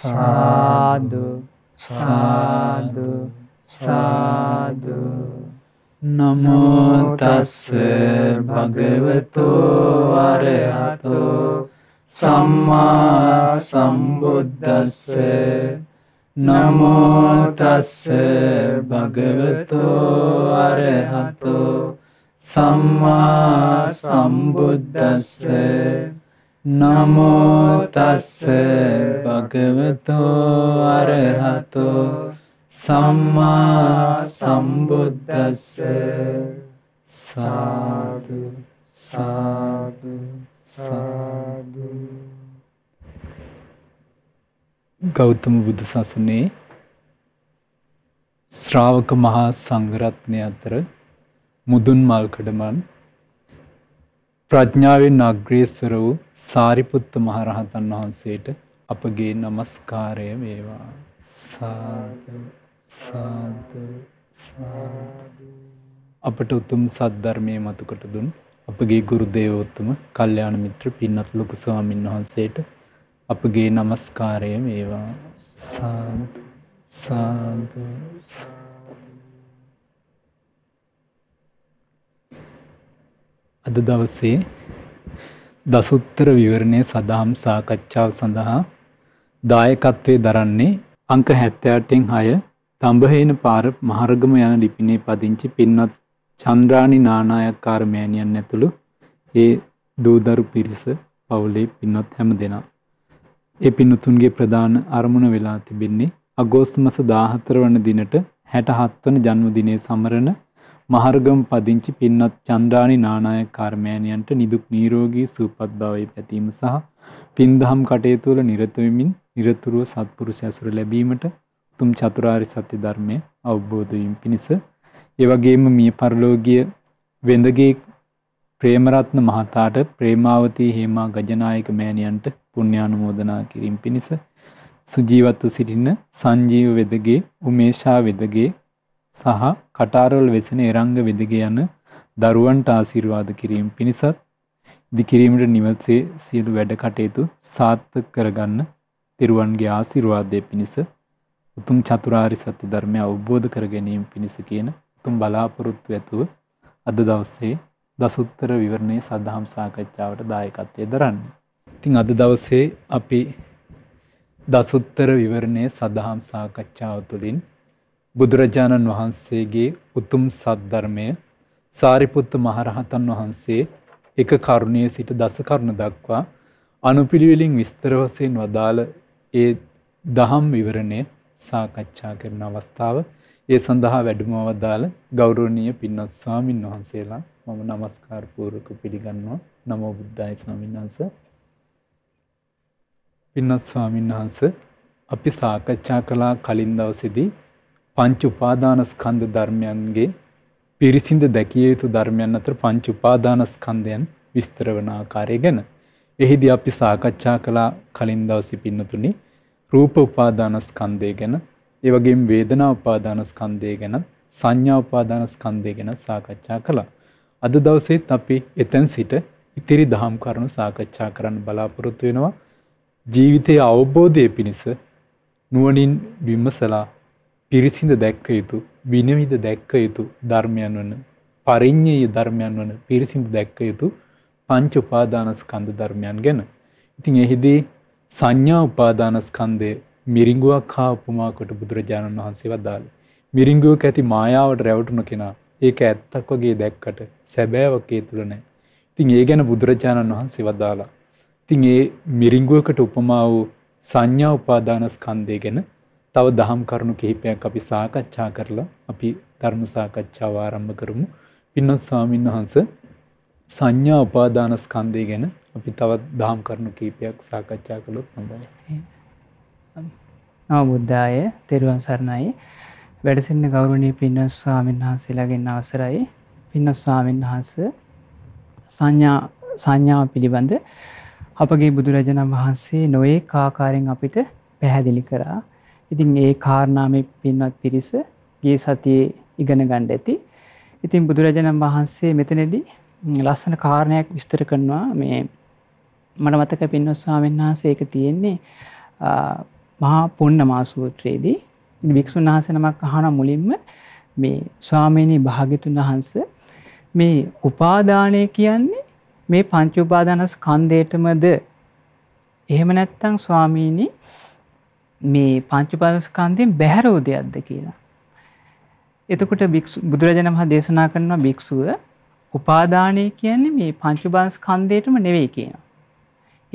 සාදු සාදු සාදු නමෝතස්ස භගවතෝ අරහතෝ සම්මා සම්බුද්දස්ස නමෝතස්ස භගවතෝ අරහතෝ සම්මා සම්බුද්දස්සේ නමෝ තස්ස භගවතෝ අරහතෝ සම්මා සම්බුද්දස්ස සාදු සාදු සාදු ගෞතම බුදු සසුනේ ශ්‍රාවක මහා සංඝරත්නය අතර මුදුන් මල්කඩමන් ප්‍රඥාවෙන් අග්‍රේස්වර වූ සාරිපුත්ත මහරහතන් වහන්සේට අපගේ নমස්කාරය වේවා සාදු සාදු සාදු අපට උතුම් සද්ධර්මයේ මතු කොට දුන් අපගේ ගුරු දේවෝත්තම කල්යාණ මිත්‍ර පින්වත් ලොකු ස්වාමින් වහන්සේට අපගේ নমස්කාරය වේවා සාදු සාදු සාදු අද දවසේ දසුත්තර විවරණය සඳහම් සාකච්ඡාව සඳහා දායකත්වය දරන්නේ අංක හැත්තයාටෙන් හය තඹහේන පාර මහරගම යන ලිපිනේ පදිංචි පින්වත් චන්ද්‍රාණි නානායක් කාර්මෑණියන් ඇතුළු ඒ දූදරු පිරිස පවුලේ පින්වත් හැම දෙනා. ඒ පින්නතුන්ගේ ප්‍රධාන අරමුණ වෙලා තිබෙන්නේ අගෝස්තු මස දාහතර වන දිනට හැටහත්වන ජන්මදිනය සමරණ මහරගම් පදිංචි පින්වත් චන්ද්‍රානි නානායක කර්මයන්යන්ට නිදුක් නිරෝගී සුවපත් භාවය පැතීම සහ පින්දහම් කටයුතු වල නිරත වෙමින් নিরතුරුව සත්පුරුෂ ඇසුර ලැබීමට උතුම් චතුරාර්ය සත්‍ය ධර්මය අවබෝධ වීම පිණිස ඒ වගේම මිය පරලෝකීය වෙඳගේ ප්‍රේමරත්න මහතාට ප්‍රේමාවතී හේමා ගජනායක මෑණියන්ට පුණ්‍යානුමෝදනා කිරීම පිණිස සුජීවත්ව සිටින සංජීව වෙදගේ උමේෂා වෙදගේ සහ කටාරවල වෙසෙන එරංග වෙදග යන දරුවන්ට ආශිර්වාද කිරීම පිණිසත් ඉදිකිරීමට නිවසේ සියලු වැඩ කටයුතු සාර්ථක කරගන්න තෙරුවන්ගේ ආශිර්වාදය පිණිස උතුම් චතුරාරි සත්‍ය ධර්මය අවබෝධ කර ගැනීම පිණිස කියන උතුම් බලාපොරොත්තු ඇතුව අද දවසේ දසුත්තර විවරණයේ සදහම් සාකච්ඡාවට දායකත්වය දරන්න. ඉතින් අද දවසේ අපි දසුත්තර විවරණයේ සදහම් සාකච්ඡාව තුළින් බුදුරජාණන් වහන්සේගේ උතුම් සද්ධර්මය සාරිපුත්ත මහරහතන් වහන්සේ එක කරුණයේ සිට දස කරුණ දක්වා අනුපිළිවෙලින් විස්තර වශයෙන් වදාළ ඒ දහම් විවරණය සාකච්ඡා කරන අවස්ථාව ඒ සඳහා වැඩම වදාළ ගෞරවනීය පින්වත් ස්වාමින් වහන්සේලා මම নমස්කාර පූර්වක පිළිගන්නවා නමෝ බුද්ධාය ස්වාමීන් වහන්සේ පින්වත් ස්වාමීන් වහන්සේ අපි සාකච්ඡා කළා කලින් දවසේදී පංච උපාදානස්කන්ධ ධර්මයන්ගේ පිරිසිඳ දැකිය යුතු ධර්මයන් අතර පංච උපාදානස්කන්ධයන් විස්තර වන ආකාරය ගැන. එහිදී අපි සාකච්ඡා කළා කලින් දවසේ පින්නතුනි රූප උපාදානස්කන්ධය ගැන, ඒ වගේම වේදනා උපාදානස්කන්ධය ගැන, සංඥා උපාදානස්කන්ධය ගැන සාකච්ඡා කළා. අද දවසේත් අපි එතෙන් සිට ඉතිරි දහම් කරුණු සාකච්ඡා කරන්න බලාපොරොත්තු වෙනවා. ජීවිතයේ අවබෝධය පිණිස නුවණින් විමසලා පිරිසිඳ දැක්ක යුතු විනවිද දැක්ක යුතු ධර්මයන් වන පරිඤ්ඤය ධර්මයන් වන පිරිසිඳ දැක්ක යුතු පංච උපාදානස්කන්ධ ධර්මයන් ගැන. ඉතින් එහිදී සංඥා උපාදානස්කන්ධය මිරිංගුවක් හා උපමා කොට බුදුරජාණන් වහන්සේ වදාළේ. මිරිංගුවක් ඇති මායාවට රැවටුන කෙනා ඒක ඇත්තක් වගේ දැක්කට සැබෑවක් ඒ තුල නැහැ. ඉතින් ඒ ගැන බුදුරජාණන් වහන්සේ වදාලා. ඉතින් ඒ මිරිංගුවකට උපමා වූ සංඥා උපාදානස්කන්ධය ගැන තව දහම් කරුණු කිහිපයක් අපි සාකච්ඡා කරලා අපි ධර්ම සාකච්ඡාව ආරම්භ කරමු. පින්වත් ස්වාමීන් වහන්ස සංඥා උපාදාන ස්කන්ධය ගැන අපි තවත් දහම් කරුණු කිහිපයක් සාකච්ඡා කළොත් හොඳයි. නවබුද්ධාය තෙරුවන් සරණයි. වැඩසින්න ගෞරවනීය පින්වත් ස්වාමීන් වහන්සේලාගෙන් අවසරයි. පින්වත් ස්වාමීන් වහන්සේ සංඥා සංඥාව පිළිබඳ අපගේ බුදුරජාණන් වහන්සේ නොයේ ආකාරයෙන් අපිට පැහැදිලි කරා. ඉතින් ඒ කාරණාමේ පින්වත් පිරිස ගිය සතියේ ඉගෙන ගන්න ඇති. ඉතින් බුදුරජාණන් වහන්සේ මෙතනදී ලස්සන කාරණයක් විස්තර කරනවා මේ මට මතක පින්වත් ස්වාමීන් වහන්සේ ඒක තියෙන්නේ මහා පුන්නමා සූත්‍රයේදී වික්ෂුන් වහන්සේ නමක් අහන මුලින්ම මේ ස්වාමීනි භාග්‍යතුන් වහන්සේ මේ උපාදානය කියන්නේ මේ පංච උපාදානස්කන්ධයටමද එහෙම නැත්නම් ස්වාමීනි මේ පංචුපාදස්කන්ධයෙන් බැහැරෝ දෙයක්ද කියලා. එතකොට බුදුරජාණන් වහන්සේ දේශනා කරන භික්ෂුව උපාදානය කියන්නේ මේ පංචුපාදස්කන්ධයටම නෙවෙයි කියනවා.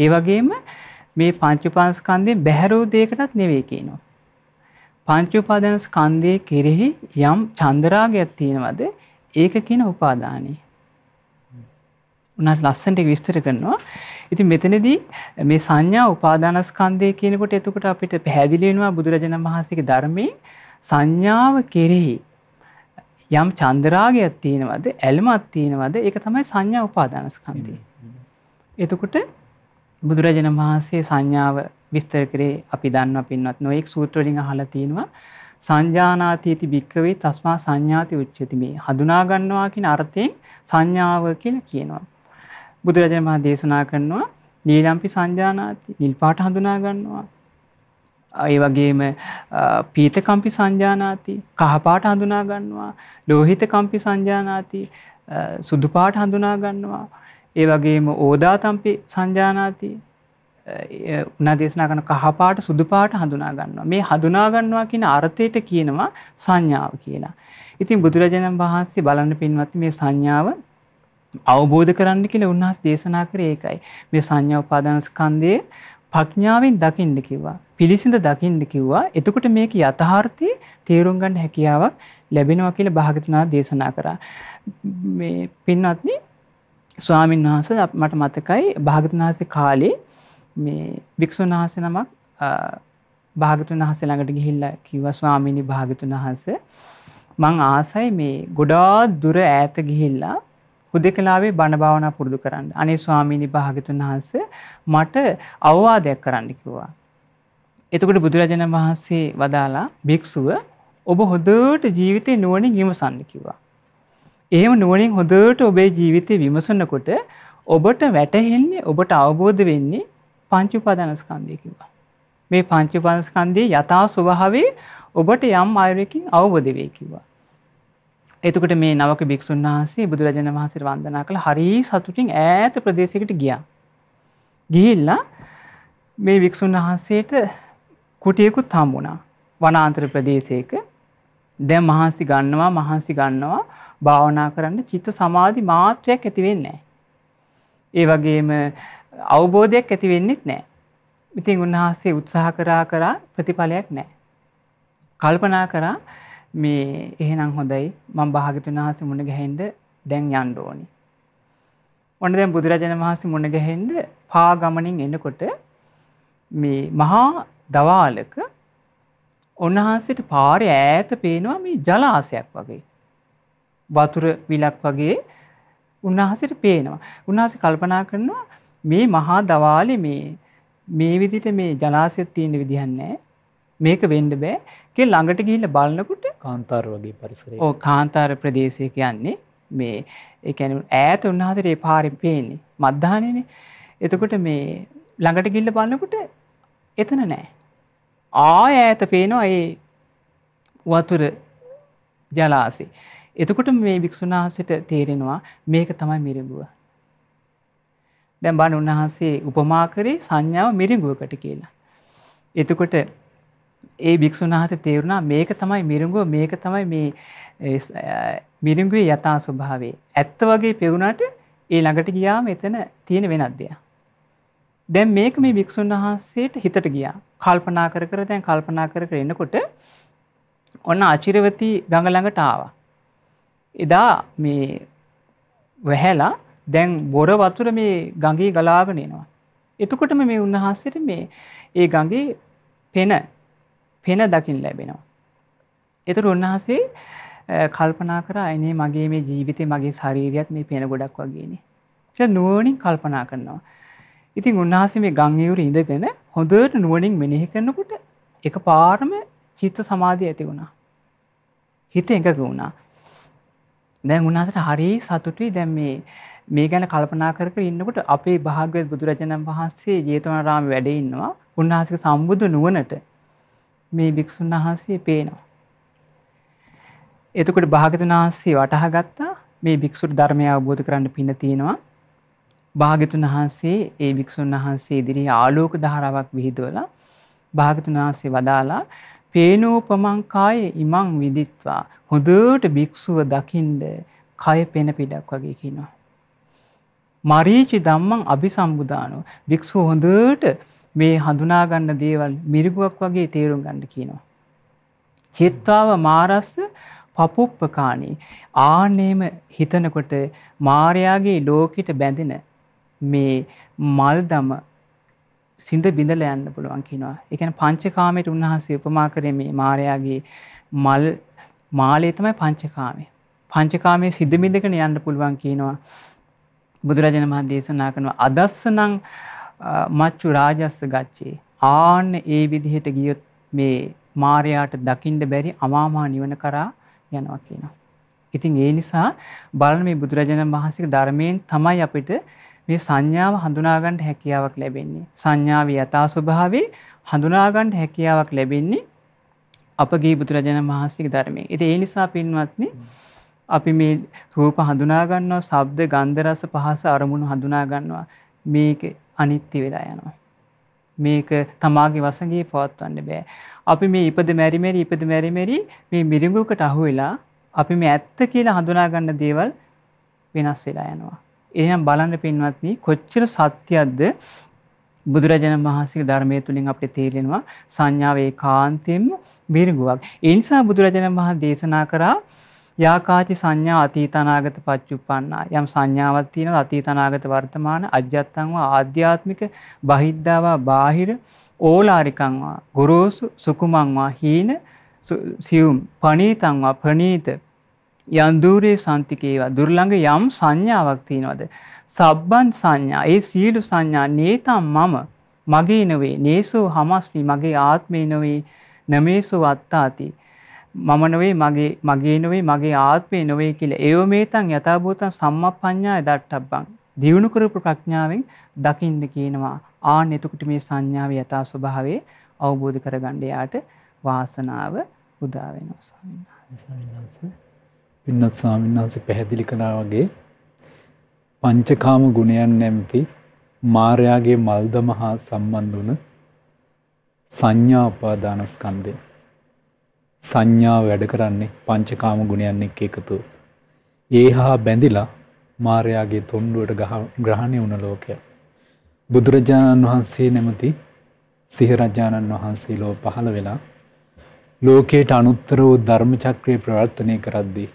ඒ වගේම මේ පංචුපාදස්කන්ධයෙන් බැහැරෝ දෙයකටත් නෙවෙයි කියනවා. පංචඋපාදාන ස්කන්ධයේ කෙරෙහි යම් චන්දරාගයක් තියෙනවද ඒක කියන උපාදානයි. උනත් ලස්සන්ට විස්තර කරනවා. ඉතින් මෙතනදී මේ සංඥා උපාදානස්කන්ධය කියනකොට එතකොට අපිට පැහැදිලි වෙනවා බුදුරජාණන් වහන්සේගේ ධර්මයේ සංඥාව කෙරෙහි යම් චන්ද්‍රාගයක් තියෙනවද, ඇල්මක් තියෙනවද? ඒක තමයි සංඥා උපාදානස්කන්ධය. එතකොට බුදුරජාණන් වහන්සේ සංඥාව විස්තර කරේ අපි දන්නවා පින්වත් නොඑක් සූත්‍ර වලින් අහලා තියෙනවා. සංජානාතීති භික්කවේ තස්මා සංඥාති උච්චති මේ හඳුනා ගන්නවා කියන අර්ථයෙන් සංඥාව කියලා කියනවා. බුදුරජාණන් වහන්සේ දේශනා කරනවා නීලම්පි සංජානාති නිල් පාට හඳුනා ගන්නවා. ඒ වගේම පීත කම්පි සංජානාති කහ පාට හඳුනා ගන්නවා. ලෝහිත කම්පි සංජානාති සුදු පාට හඳුනා ගන්නවා. ඒ වගේම ඕදාතම්පි සංජානාති උනා දේශනා කරන කහ පාට සුදු පාට හඳුනා ගන්නවා. මේ හඳුනා ගන්නවා කියන අර්ථයට කියනවා සංඥාව කියලා. ඉතින් බුදුරජාණන් වහන්සේ බලන්න පින්වත් මේ සංඥාව අවබෝධ කරන්න කියලා උන්වහන්සේ දේශනා කරේ ඒකයි. මේ සංඥා උපාදානස්කන්ධයේ ප්‍රඥාවෙන් දකින්න කිව්වා. පිළිසිඳ දකින්න කිව්වා. එතකොට මේක යථාර්ථය තේරුම් ගන්න හැකියාවක් ලැබෙනවා කියලා භාගතුනා දේශනා කරා. මේ පින්වත්නි ස්වාමීන් වහන්සේ මට මතකයි භාගතුනාහසේ කාලේ මේ වික්ෂුන් වහන්සේ නමක් භාගතුන් වහන්සේ ළඟට ගිහිල්ලා කිව්වා ස්වාමීනි භාගතුන් වහන්සේ මං ආසයි මේ ගොඩාක් දුර ඈත ගිහිල්ලා හුදකලාවේ බණ භාවනා පුරුදු කරන්න. අනේ ස්වාමීනි භාග්‍යතුන් වහන්සේ මට අවවාදයක් කරන්න කිව්වා. එතකොට බුදුරජාණන් වහන්සේ වදාලා භික්ෂුව ඔබ හොඳට ජීවිතේ නුවණින් විමසන්න කිව්වා. එහෙම නුවණින් හොඳට ඔබේ ජීවිතේ විමසනකොට ඔබට වැටහෙන්නේ ඔබට අවබෝධ වෙන්නේ පංච උපාදානස්කන්ධය කිව්වා. මේ පංච උපාදානස්කන්ධයේ යථා ස්වභාවය ඔබට යම් ආයුරකින් අවබෝධ වෙයි කිව්වා. එතකට මේ නවක භික්‍ෂන් වහන්සේ බුදුරජණ වහන්සේ වන්දනා කළ හරි සතුටින් ඈත ප්‍රදේශකට ගියා. ගිහිල්ලා මේ වික්‍ෂුන් වහන්සේට කුටියකුත් හම්බුණා වනාන්තර ප්‍රදේශයක දැ මහන්සි ගන්නවා මහන්සි ගන්නවා භාවනා කරන්න චිත්ත සමාධි මාත්‍රයක් ඇතිවෙන්නේ. ඒ වගේම අවබෝධයක් ඇතිවෙන්නෙත් නෑ. ඉතින් උන්වහන්සේ උත්සාහ කරා කරා ප්‍රතිඵලයක් නෑ. කල්පනා කරා මේ එහෙනම් හොඳයි මම භාගතුන් වහන්සේ මුණ ගැහෙන්න දැන් යන්න ඕනි. ඔන්න දැන් බුදුරජාණන් වහන්සේ මුණ ගැහෙන්න පා ගමනින් එනකොට මේ මහා දවාලක උන්වහන්සේට පාරේ ඈත පේනවා මේ ජලාශයක් වගේ. වතුර විලක් වගේ උන්වහන්සේට පේනවා. උන්වහන්සේ කල්පනා කරනවා මේ මහා දවාලේ මේ මේ විදිහට මේ ජලාශයක් තියෙන විදිහක් නැහැ. මේක වෙන්ඩ බෑ කිය ළඟට ගිහිල්ල බලන්නකුට කාන්තාර වගේ පරිසර ඕ කාන්තාර ප්‍රදේශයක යන්නේ මේ එකැන ඈත උන්හසරේ පාරි පේන්නේ මධ්‍යානයන එතකොට මේ ළඟට ගිල්ල බලන්නකුට එතන නෑ ආ ඈත පේනවා ඒ වතුර ජලාසේ එතකොට මේ භික්‍ෂුනාහසට තේරෙනවා මේක තමයි මිරිඹුව. දැන් බණ උන්වහන්සේ උපමා කරේ සංඥාව මිරිඟුවකට කියලා. එතකොට ඒ භික්ෂුන් වහන්සේ තේරුණා මේක තමයි මිරිඟුව මේක තමයි මේ මිරිඟුවේ යථා ස්වභාවය. ඇත්ත වගේ පෙවුනට ඒ ළඟට ගියාම එතන තියෙන වෙනත් දෙයක්. දැන් මේක මේ භික්ෂුන් වහන්සේට හිතට ගියා. කල්පනා කර කර දැන් කල්පනා කර කර එනකොට ඔන්න අචිරවති ගඟ ළඟට ආවා. එදා මේ වැහැලා දැන් බොර වතුර මේ ගඟේ ගලාගෙන එනවා. එතකොටම මේ උන්වහන්සේට මේ ඒ ගඟේ පෙන පෙන දකිින් ලැබෙනවා. එතුට උන්වහන්සේ කල්පනා කර අයිනේ මගේ මේ ජීවිතය මගේ ශරීරයත් මේ පෙන ගොඩක් වගේනේ. ට නුවනින් කල්පනා කරනවා. ඉතින් උන්වහස මේ ගංයවුර ඉඳගෙන හොඳට නුවනින් මෙනෙහි කරනකුට එක පාරම චිත්ත සමාධය ඇති වුණා. හිත එකක වුණා. දැන් උනාට හරි සතුටුයි දැම් මේ මේ ගැන කල්පනා කර ඉන්නකට අපේ භාග්‍යවත් බුදුරජණන් වහන්සේ ජේතවනරාම වැඩඉන්නවා උන්වහසික සම්බුදු නුවනට මේ භික්‍ෂුන් වහන්සේ පේනවා. එතකොට භාගතුන් වහන්සේ වටහගත්තා මේ භික්‍ෂුට ධර්මය අවබෝධ කරන්න පින තියෙනවා. භාගතුන් වහන්සේ ඒ භික්‍ෂුන් වහන්සේ ඉදිරි ආලෝක ධාරාවක් විහිදවලා භාගතුන් වහන්සේ වදාලා පේනෝපමංකාය ඉමං විදිත්වා හොඳට භික්ෂුව දකිින්ද කය පෙන පිඩක් වගේ කියනවා. මරීචි දම්මං අභි සම්බුදානෝ භික්‍ෂූ හොඳට මේ හඳුනා ගන්න දේවල් මිරිගුවක් වගේ තේරුම් ගන්න කියනවා. චිත්තාව මාරස්ස පපුප්පකාණී ආනේම හිතනකොට මාර්යාගේ ලෝකෙට බැඳෙන මේ මල්දම සිඳ බිඳලා යන්න පුළුවන් කියනවා. ඒ කියන්නේ පංචකාමයට උන්වහන්සේ උපමා කරේ මේ මාර්යාගේ මල් මාළේ තමයි පංචකාමය. පංචකාමයේ සිඳ බිඳගෙන යන්න පුළුවන් කියනවා. බුදුරජාණන් මහ දේශනා කරනවා අදස්සනම් මච්චු රාජස්ස ගච්චේ. ආන්න ඒ විදිහට ගියොත් මේ මාරයාට දකිින්ඩ බැරි අමාමා නිවන කරා යනවා කියනවා. ඉතින් ඒ නිසා බලන මේ බුදුරජාණන් වහන්සේ ධර්මයෙන් තමයි අපිට මේ සංඥාව හඳුනාගන්ට හැකියාවක් ලැබෙන්නේ. සංඥාව යථා ස්වභාවේ හඳුනාගන්ට හැකියාවක් ලැබෙන්නේ අපගේ බුදුරජාණන් වහන්සේගේ ධර්මයෙන්. ඉතින් ඒ නිසා පින්වත්නි අපි මේ රූප හඳුනා ගන්නවා, ශබ්ද, ගන්ධ, රස, පහස අරමුණු හඳුනා ගන්නවා. මේක අනිත්‍ය වෙලා යනවා. මේක තමාගේ වසඟේ පවත්වන්න බෑ. අපි මේ ඉපද මැරි මැරි ඉපද මැරි මැරි මේ මිරිඟුවකට අහු වෙලා අපි මේ ඇත්ත කියලා හඳුනා ගන්න දේවල් වෙනස් වෙලා යනවා. එහෙනම් බලන්න පින්වත්නි කොච්චර සත්‍යයක්ද බුදුරජාණන් වහන්සේගේ ධර්මයේ තුලින් අපිට තේරෙනවා සංඥාවේ කාන්තෙම මිරිඟුවක්. ඒ නිසා බුදුරජාණන් වහන්සේ දේශනා කරා යාකාචි සංඥා අතීතනාගත පච්චුප්පන්නා යම් සංඥාවක් තියෙන අතීතනාගත වර්තමාන අජ්ජත්තන්වා ආධ්‍යාත්මික බහිද්ධාවා බාහිර ඕලාරිකංවා ගොරෝසු සුකුමංවා හීන සියුම් පනීතංවා ප්‍රනීත යන්දූරේ සන්තිකේවා දුර්ළඟ යම් සංඥාවක් තියෙනවද සබ්බන් සංඥා ඒ සියලු සංඥා නේතම් මම මගේ නොවේ නේසෝ හමස්මි මගේ ආත්මේ නොවේ නමේසෝ අත්තාති මම නොවේ මගේ මගේ නොවේ මගේ ආත්මය නොවේ කියලා ඒව මේතන් යථාභූතන් සම්මප්පඤ්ඤාය දට්ටබ්බං දියුණු කරපු ප්‍රඥාවෙන් දකින්න කියනවා ආන් එතකොට මේ සංඥාවේ යථා ස්වභාවය අවබෝධ කරගන්න යාට වාසනාව උදා වෙනවා ස්වාමීන් වහන්සේ. පින්නත් ස්වාමීන් වහන්සේ පැහැදිලි කළා වගේ පංචකාම ගුණයන් නැමැති මායාගේ මල්දම හා සම්බන්ධ වන සංඥා උපාදානස්කන්ධය සංඥාව වැඩ කරන්නේ පංචකාම ගුණයන් එක්ක එකතු. ඒ හා බැඳිලා මාරයාගේ තොන්ඩුවට ග්‍රහණය වුණ ලෝකය. බුදුරජාණන් වහන්සේ නැමති සිහරජාණන් වහන්සේ ලෝ පහළ වෙලා ලෝකයට අනුත්තර වූ ධර්මචක්‍රය ප්‍රවර්තනය කරද්දී.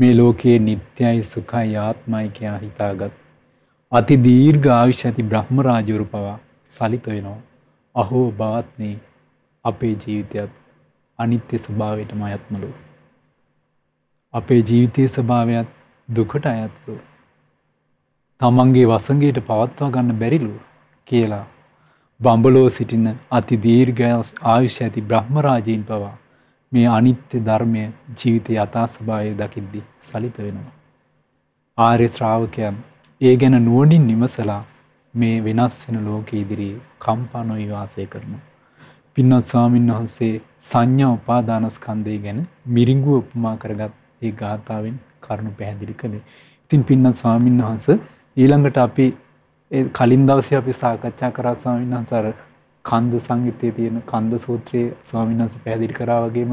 මේ ලෝකයේ නිත්‍යයි සුඛයි ආත්මයි කියා හිතාගත්. අති දීර්ඝ ආයුෂ ඇති බ්‍රහ්ම රාජවරු පවා සලිත වෙනවා. අහෝ බාත්නේ අපේ ජීවිතයත් අනිත්‍ය ස්වභාවයටම අයත්මලු. අපේ ජීවිතයේ ස්වභාවයත් දුකට අයත්ලු. තමන්ගේ වසඟයට පවත්වා ගන්න බැරිලු කියලා බඹලෝ සිටින අති දීර්ඝයස් ආයුෂ ඇති බ්‍රහ්මරාජීන් පවා මේ අනිත්‍ය ධර්මය ජීවිත යථා ස්වභාවය දකිද්දි සලිත වෙනවා. ආර්ය ශ්‍රාවකයන් ඒ ගැන නුවණින් නිමසලා මේ වෙනස් වෙන ලෝකෙ ඉදිරියේ කම්පා නොවි වාසය කරනවා. පින්වත් ස්වාමීන් වහන්සේ සංඥා උපාදානස්කන්ධය ගැන මිරිඟු උපමා කරගත් ඒ ගාථාවෙන් කරුණු පැහැදිලි කළේ. ඉතින් පින්වත් ස්වාමීන් වහන්සේ ඊළඟට අපි කලින් දවසේ අපි සාකච්ඡා කරා ස්වාමීන් වහන්සේ අර කන්ද සංයුත්තේ තියෙන කන්ද සූත්‍රයේ ස්වාමීන් වහන්සේ පැහැදිලි කරා වගේම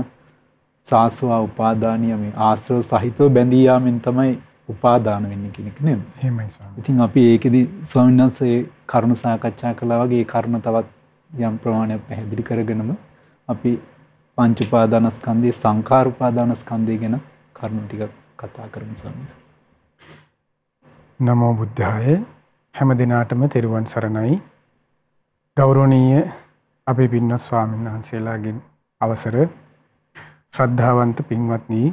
සාසවා උපාදානිය මේ ආශ්‍රව සහිතව බැඳී යාමෙන් තමයි උපාදාන වෙන්නේ කියන එක නේද? එහෙමයි ස්වාමීන්. ඉතින් අපි ඒකෙදි ස්වාමීන් වහන්සේ කරුණ සාකච්ඡා කළා වගේ කරුණ තවත් යම් ප්‍රමාණයක් පැහැදිලි කරගෙනම අපි පංච උපාදානස්කන්ධයේ සංඛාර උපාදානස්කන්ධය ගැන කරුණු ටිකක් කතා කරමු ස්වාමීන් වහන්සේ. නමෝ බුද්ධාය හැම දිනාටම තෙරුවන් සරණයි. ගෞරවනීය අපේ පින්වත් ස්වාමීන් වහන්සේලාගෙන් අවසර ශ්‍රද්ධාවන්ත පින්වත්නි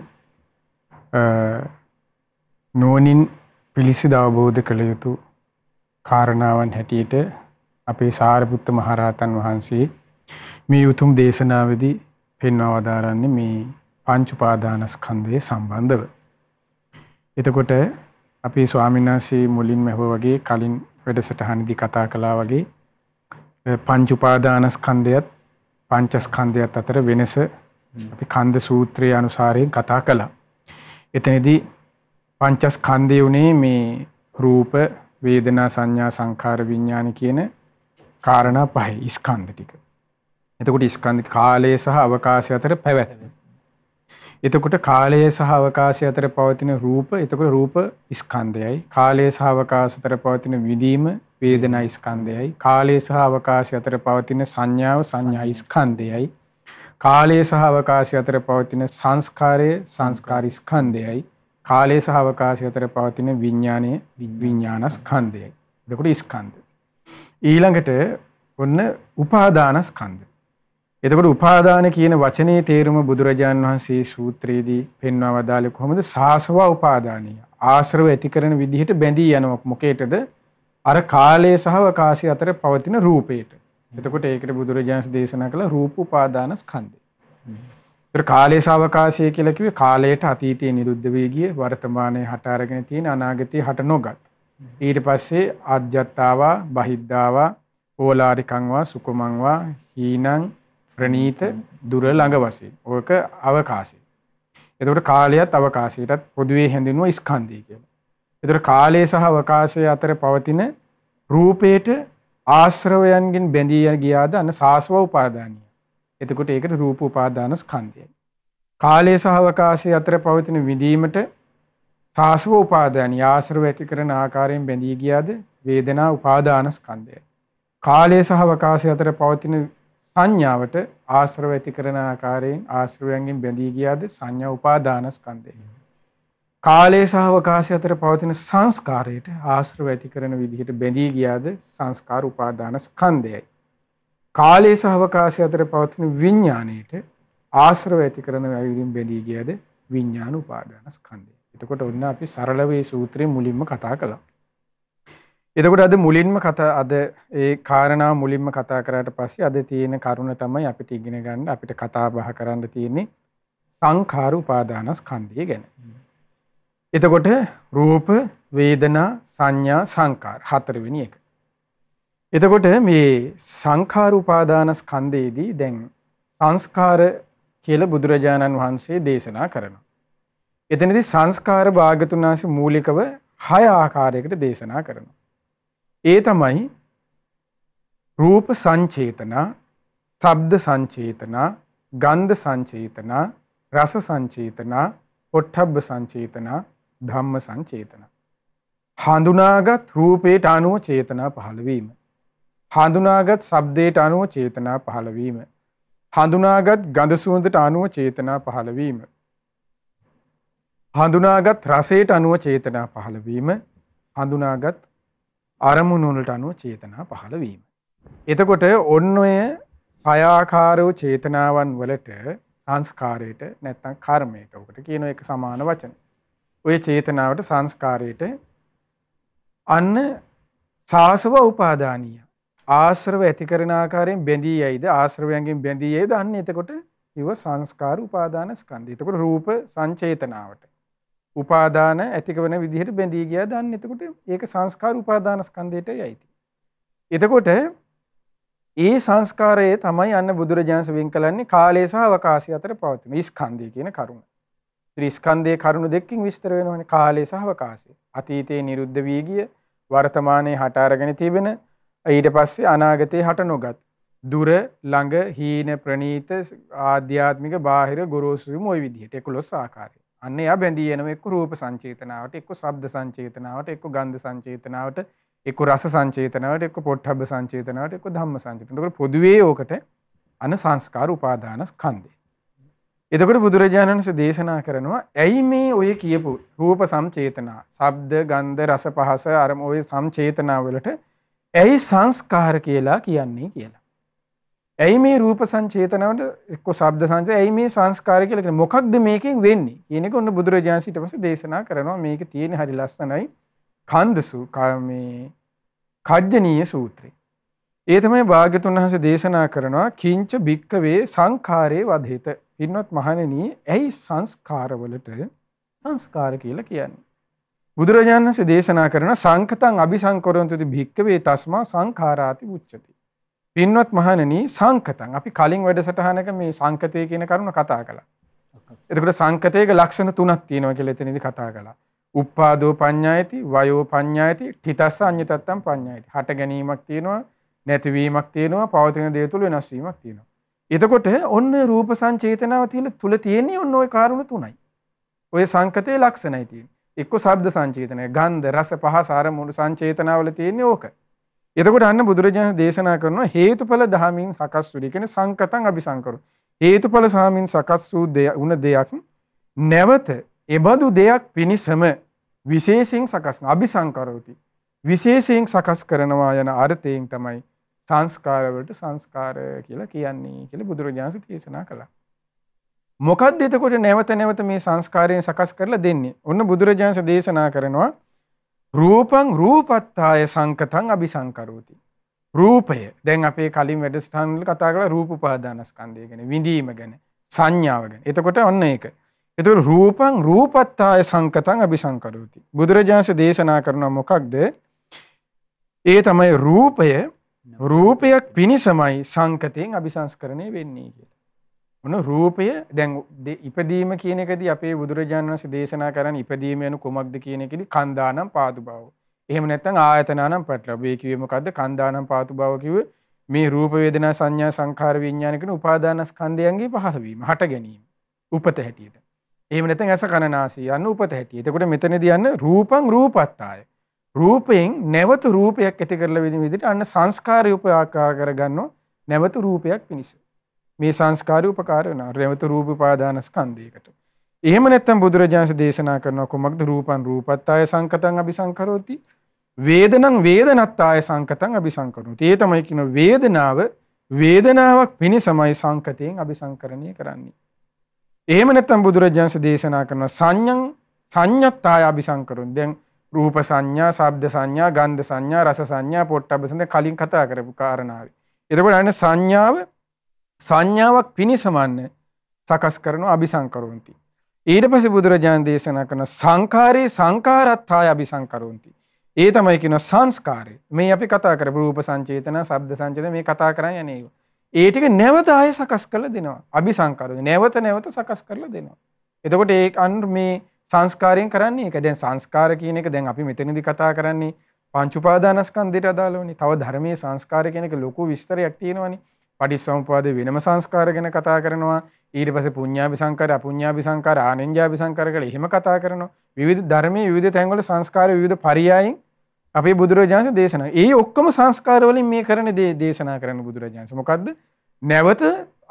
නෝනින් පිළිසිද අවබෝධ කළ යුතු කාරණාවන් හැටියට අපේ සාරිපුත්ත මහරහතන් වහන්සේ මේ උතුම් දේශනාවේදී පෙන්වා වදාරන්නේ මේ පංච උපාදානස්කන්ධය සම්බන්ධව. එතකොට අපි ස්වාමීන් වහන්සේ මුලින්ම වගේ කලින් වැඩසටහනදී කතා කළා වගේ පංච උපාදානස්කන්ධයත් පංචස්කන්ධයත් අතර වෙනස අපි කන්ද සූත්‍රය අනුසාරයෙන් කතා කළා. එතනදී පංචස්කන්ධය උනේ මේ රූප වේදනා සංඥා සංඛාර විඥාන කියන කාරණා පහයි ස්කන්ධ ටික. එතකොට ස්කන්ධ කාලය සහ අවකාශය අතර පැවැත්ම. එතකොට කාලය සහ අවකාශය අතර පවතින රූප, එතකොට රූප ස්කන්ධයයි. කාලය සහ අවකාශ අතර පවතින විදීම වේදනා ස්කන්ධයයි. කාලය සහ අවකාශය අතර පවතින සංඥාව සංඥා ස්කන්ධයයි. කාලය සහ අවකාශය අතර පවතින සංස්කාරය සංස්කාර ස්කන්ධයයි. කාලය සහ අවකාශය අතර පවතින විඥානය විඥානස්කන්ධයයි. එතකොට ස්කන්ධ ඊළඟට ඔන්න උපාදානස්කන්ධ. එතකොට උපාදාන කියන වචනේ තේරුම බුදුරජාන් වහන්සේ සූත්‍රයේදී පෙන්වා වදාළේ කොහොමද? සාසව උපාදානීය. ආශ්‍රව ඇති කරන විදිහට බැඳී යනවා. මොකේටද? අර කාලය සහ අවකාශය අතර පවතින රූපයට. එතකොට ඒකට බුදුරජාණන් දේශනා කළ රූප උපාදාන ස්කන්ධය. ඒතර කාලයේ සවකාශය කියලා කිව්වේ කාලයට අතීතයේ නිරුද්ධ වී ගිය වර්තමානයේ හට අරගෙන තියෙන අනාගතයේ හට නොගත්. ඊට පස්සේ ආජ්ජත්තාවා බහිද්ධාවා ඕලාරිකංවා සුකුමංවා හීනං ප්‍රනීත දුර ළඟ වශයෙන් ඕක අවකාශය. එතකොට කාලයත් අවකාශයටත් පොදුවේ හැඳින්වුව ස්කන්ධය කියලා. එතකොට කාලය සහ අවකාශය අතර පවතින රූපේට ආශ්‍රවයන්ගෙන් බැඳී ගියාද අන්න සාස්ව උපාදානිය. එතකොට ඒකට රූප උපාදාන ස්කන්ධයයි. කාලය සහ අවකාශය අතර පවතින විඳීමට තාසව උපාදානී ආශ්‍රව ඇති කරන ආකාරයෙන් බැඳී ගියාද වේදනා උපාදාන ස්කන්ධය. කාලය සහ අවකාශය අතර පවතින සංඥාවට ආශ්‍රව ඇති කරන ආකාරයෙන් ආශ්‍රවයන්ගෙන් බැඳී ගියාද සංඥා උපාදාන ස්කන්ධය. කාලය සහ අවකාශය අතර පවතින සංස්කාරයට ආශ්‍රව ඇති කරන විදිහට බැඳී ගියාද සංස්කාර උපාදාන ස්කන්ධයයි. කාලය සහ අවකාශය අතර පවතින විඥාණයට ආශ්‍රව ඇති කරන අයුරින් බැඳී ගියාද විඥාන උපාදාන ස්කන්ධය. එතකොට ඔන්න අපි සරලවේ සූත්‍රය මුලින්ම කතා කළා. එතකොට අද මුලින්ම කතා අද ඒ කාරණා මුලින්ම කතා කරාට පස්සේ අද තියෙන කරුණ තමයි අපිට ඉගෙන ගන්න අපිට කතා බහ කරන්න තියෙන්නේ සංඛාර උපාදානස්කන්ධය ගැන. එතකොට රූප, වේදනා, සංඥා, සංකාර හතරවෙනි එක. එතකොට මේ සංඛාර උපාදානස්කන්ධයේදී දැන් සංස්කාර කියලා බුදුරජාණන් වහන්සේ දේශනා කරනවා. එතනදී සංස්කාර භාග්‍යතුන් වහන්සේ මූලිකව හය ආකාරයකට දේශනා කරනවා. ඒ තමයි රූප සංචේතන, ශබ්ද සංචේතන, ගන්ධ සංචේතන, රස සංචේතන, පොට්ටබ්බ සංචේතන, ධම්ම සංචේතන. හඳුනාගත් රූපේට අනුව චේතනා පහළ වීම. හඳුනාගත් ශබ්දයට අනුව චේතනා පහළ වීම. හඳුනාගත් ගඳ සුවඳට අනුව චේතනා පහළ වීම. හඳුනාගත් රසයට අනුව චේතනා පහළවීම හඳුනාගත් අරමුණුවලට අනුව චේතනා පහළවීම. එතකොට ඔන්න ඔය පයාකාරෝ චේතනාවන් වලට සංස්කාරයට නැත්තම් කර්මයට ඔකට කියන එක සමාන වචන. ඔය චේතනාවට සංස්කාරයට අන්න සාසව උපාදානීය ආශ්‍රව ඇති කරන ආකාරයෙන් බැඳී යයිද ආශ්‍රවයන්ගෙන් බැඳී යයිද අන්න එතකොට ඉව සංස්කාර උපාදාන ස්කන්ධය. එතකොට රූප සංචේතනාවට උපාදාන ඇතිකවන විදිහට බැඳී ගියා දන්න එතකොට ඒක සංස්කාර උපාදාන ස්කන්ධයට යයිති. එතකොට ඒ සංස්කාරයේ තමයි අන්න බුදුරජාණන්සේ වෙන් කළන්නේ කාලය සහ අවකාශය අතර පවතින ස්කන්ධය කියන කරුණ. ත්‍රිස්කන්ධයේ කරුණු දෙකකින් විස්තර වෙනවනේ කාලය සහ අවකාශය. අතීතයේ නිරුද්ධ වී ගිය වර්තමානයේ හට අරගෙන තිබෙන ඊට පස්සේ අනාගතයේ හට නොගත් දුර ළඟ හීන ප්‍රනීත ආධ්‍යාත්මික බාහිර ගොරෝසුම ওই විදිහට 11 ආකාරයෙන් අන්න එයා බැඳී එනවා එක්ක රූප සංචේතනාවට එක්ක ශබ්ද සංචේතනාවට එක්ක ගන්ධ සංචේතනාවට එක්ක රස සංචේතනාවට එක්ක පොට්ටබ්බ සංචේතනාවට එක්ක ධම්ම සංචේතන. එතකොට පොදුවේ ඕකට අන සංස්කාර උපාදාන ස්කන්ධය. එතකොට බුදුරජාණන් වහන්සේ දේශනා කරනවා ඇයි මේ ඔය කියපු රූප සංචේතනා, ශබ්ද, ගන්ධ, රස, පහස අර ඔය සංචේතනා වලට ඇයි සංස්කාර කියලා කියන්නේ කියලා. ඇයි මේ රූප සංචේතනවල එක්ක ශබ්ද සංචේතන ඇයි මේ සංස්කාරය කියලා කියන්නේ මොකක්ද මේකෙන් වෙන්නේ කියන එක ඔන්න බුදුරජාණන් ඊට පස්සේ දේශනා කරනවා මේක තියෙන හරි ලස්සනයි කන්දසු මේ කජ්ජනීය සූත්‍රය ඒ තමයි භාග්‍යතුන් වහන්සේ දේශනා කරනවා කිංච භික්කවේ සංඛාරේ වදේත. පින්වත් මහණෙනි, ඇයි සංස්කාරවලට සංස්කාර කියලා කියන්නේ? බුදුරජාණන් වහන්සේ දේශනා කරන සංකතං අபிසංකරොන්තුති භික්කවේ තස්මා සංඛාරාති උච්චති. පින්වත් මහණනි සංකතං අපි කලින් වැඩසටහනක මේ සංකතය කියන කරුණ කතා කළා. එතකොට සංකතයක ලක්ෂණ තුනක් තියෙනවා කියලා එතනදී කතා කළා. උප්පාදෝ පඤ්ඤායති, වයෝ පඤ්ඤායති, තිතස්ස අඤ්ඤතත්තම් පඤ්ඤායති. හට ගැනීමක් තියෙනවා, නැතිවීමක් තියෙනවා, පවතින දේ තුල වෙනස් වීමක් තියෙනවා. එතකොට ඔන්න රූප සංචේතනාව තියෙන තුල තියෙන්නේ ඔන්න ওই කාරණා තුනයි. ඔය සංකතයේ ලක්ෂණයි තියෙන්නේ. එක්ක ශබ්ද සංචේතනය, ගන්ධ, රස, පහස, අරමුණු සංචේතනාවල තියෙන්නේ ඕක. එතකොට අන්න බුදුරජාණන් දේශනා කරනවා හේතුඵල ධහමින් සකස් වූ කියන්නේ සංකතං අபிසංකරෝ. හේතුඵල සාමින් සකස් වූ උන දෙයක් නැවත එබඳු දෙයක් පිණිසම විශේෂයෙන් සකස් අபிසංකරෝති. විශේෂයෙන් සකස් කරනවා යන අර්ථයෙන් තමයි සංස්කාරවලට සංස්කාර කියලා කියන්නේ කියලා බුදුරජාණන් දේශනා කළා. මොකක්ද එතකොට නැවත නැවත මේ සංස්කාරයෙන් සකස් කරලා දෙන්නේ? ඔන්න බුදුරජාණන් දේශනා කරනවා රූපං රූපත්තාය සංකතන් අභිසංකරෝති. රූපය දැන් අපේ කලින් වැඩස්ටාන්ල කතා කළ රූපපාදානස්කන්දය ගැන විඳීම ගැන සංඥාව ගැන එතකොට ඔන්න ඒක. එතු රූපං රූපත්තාය සංකතන් අභිසංකරෝති. බුදුරජාන්ස දේශනා කරන මොකක්ද ඒ තමයි රූපය රූපයක් පිණිසමයි සංකතයෙන් අභිසංස්කරණය වෙන්නේ කියලා. උන රූපය දැන් ඉපදීම කියන එකදී අපේ බුදුරජාණන් වහන්සේ දේශනා කරන්නේ ඉපදීම යනු කොමක්ද කියන එකදී කන්දානම් පාතු බව. එහෙම නැත්නම් ආයතනානම් ප්‍රතිලබ්බේ කිව්වේ මොකද්ද? කන්දානම් පාතු බව කිව්වේ මේ රූප වේදනා සංඥා සංඛාර විඥාන කියන උපාදානස්කන්ධයන්ගේ පහළ වීම, හට ගැනීම, උපත හැටියට. එහෙම නැත්නම් අස කනනාසී යන උපත හැටියට. එතකොට මෙතනදී යන්න රූපං රූපත්තාය. රූපයෙන් නැවත රූපයක් ඇති කරලා විදිහට අන්න සංස්කාරය උපයාකාර කරගන්නෝ නැවත රූපයක් පිණිස. මේ සංස්කාරය උපකාර වෙනවා රැවතු රූප උපාදාන ස්කන්ධයකට. එහෙම නැත්නම් බුදුරජාණන් දේශනා කරන කුමක්ද රූපං රූපත්තාය සංකතං අபிසංකරෝති වේදනං වේදනත්තාය සංකතං අபிසංකරෝති. ඒ තමයි කියන වේදනාව වේදනාවක් පිණිසමයි සංකතයෙන් අபிසංකරණය කරන්නේ. එහෙම නැත්නම් බුදුරජාණන් දේශනා කරන සංඤං සංඤත්තාය අபிසංකරෝති. දැන් රූප සංඥා, ශබ්ද සංඥා, ගන්ධ සංඥා, රස සංඥා, පොට්ටබ්බ සංඥා කලින් කතා කරපු කාරණාවේ. එතකොට අන්න සංඥාව සංඥාවක් පිණිසමන්න සකස් කරනු අභිසංකරුන්ති. ඊට පස බුදුරජාන් දේශනා කරන සංකාරයේ සංකාරත්හා අභිසංකරුන්ති. ඒ තමයිකින සංස්කාරය මේ අපි කතා කර රූප සංචේතන සබ්ද සංචත මේ කතා කරන්න යනේවා. ඒටික නැවත ආය සකස් කළ දෙනවා අභිසංකරුව නැවත නැවත සකස් කරලා දෙනවා. එතකොට ඒ අන් මේ සංස්කාරයෙන් කරන්නේ එක දැන් සංස්කාර කියන එක දැන් අපි මෙතනදි කතා කරන්නේ පංචුපාදානස්කන්ධයට අදාළවනේ තව ධර්මයේ සංස්කාර කියන එක ලොකු විස්තරයක් තියෙනවනේ පටිච්චසමුප්පාදේ වෙනම සංස්කාර ගැන කතා කරනවා ඊට පස්සේ පුඤ්ඤාපි සංකාර අපුඤ්ඤාපි සංකාර ආනෙන්ජාපි සංකාර කියලා එහෙම කතා කරනවා විවිධ ධර්මයේ විවිධ තැන්වල සංස්කාර විවිධ පරයයන් අපේ බුදුරජාණන් දේශනා. ඒ ඔක්කොම සංස්කාර වලින් මේ කරන දේ දේශනා කරන බුදුරජාණන්. මොකද්ද? නැවත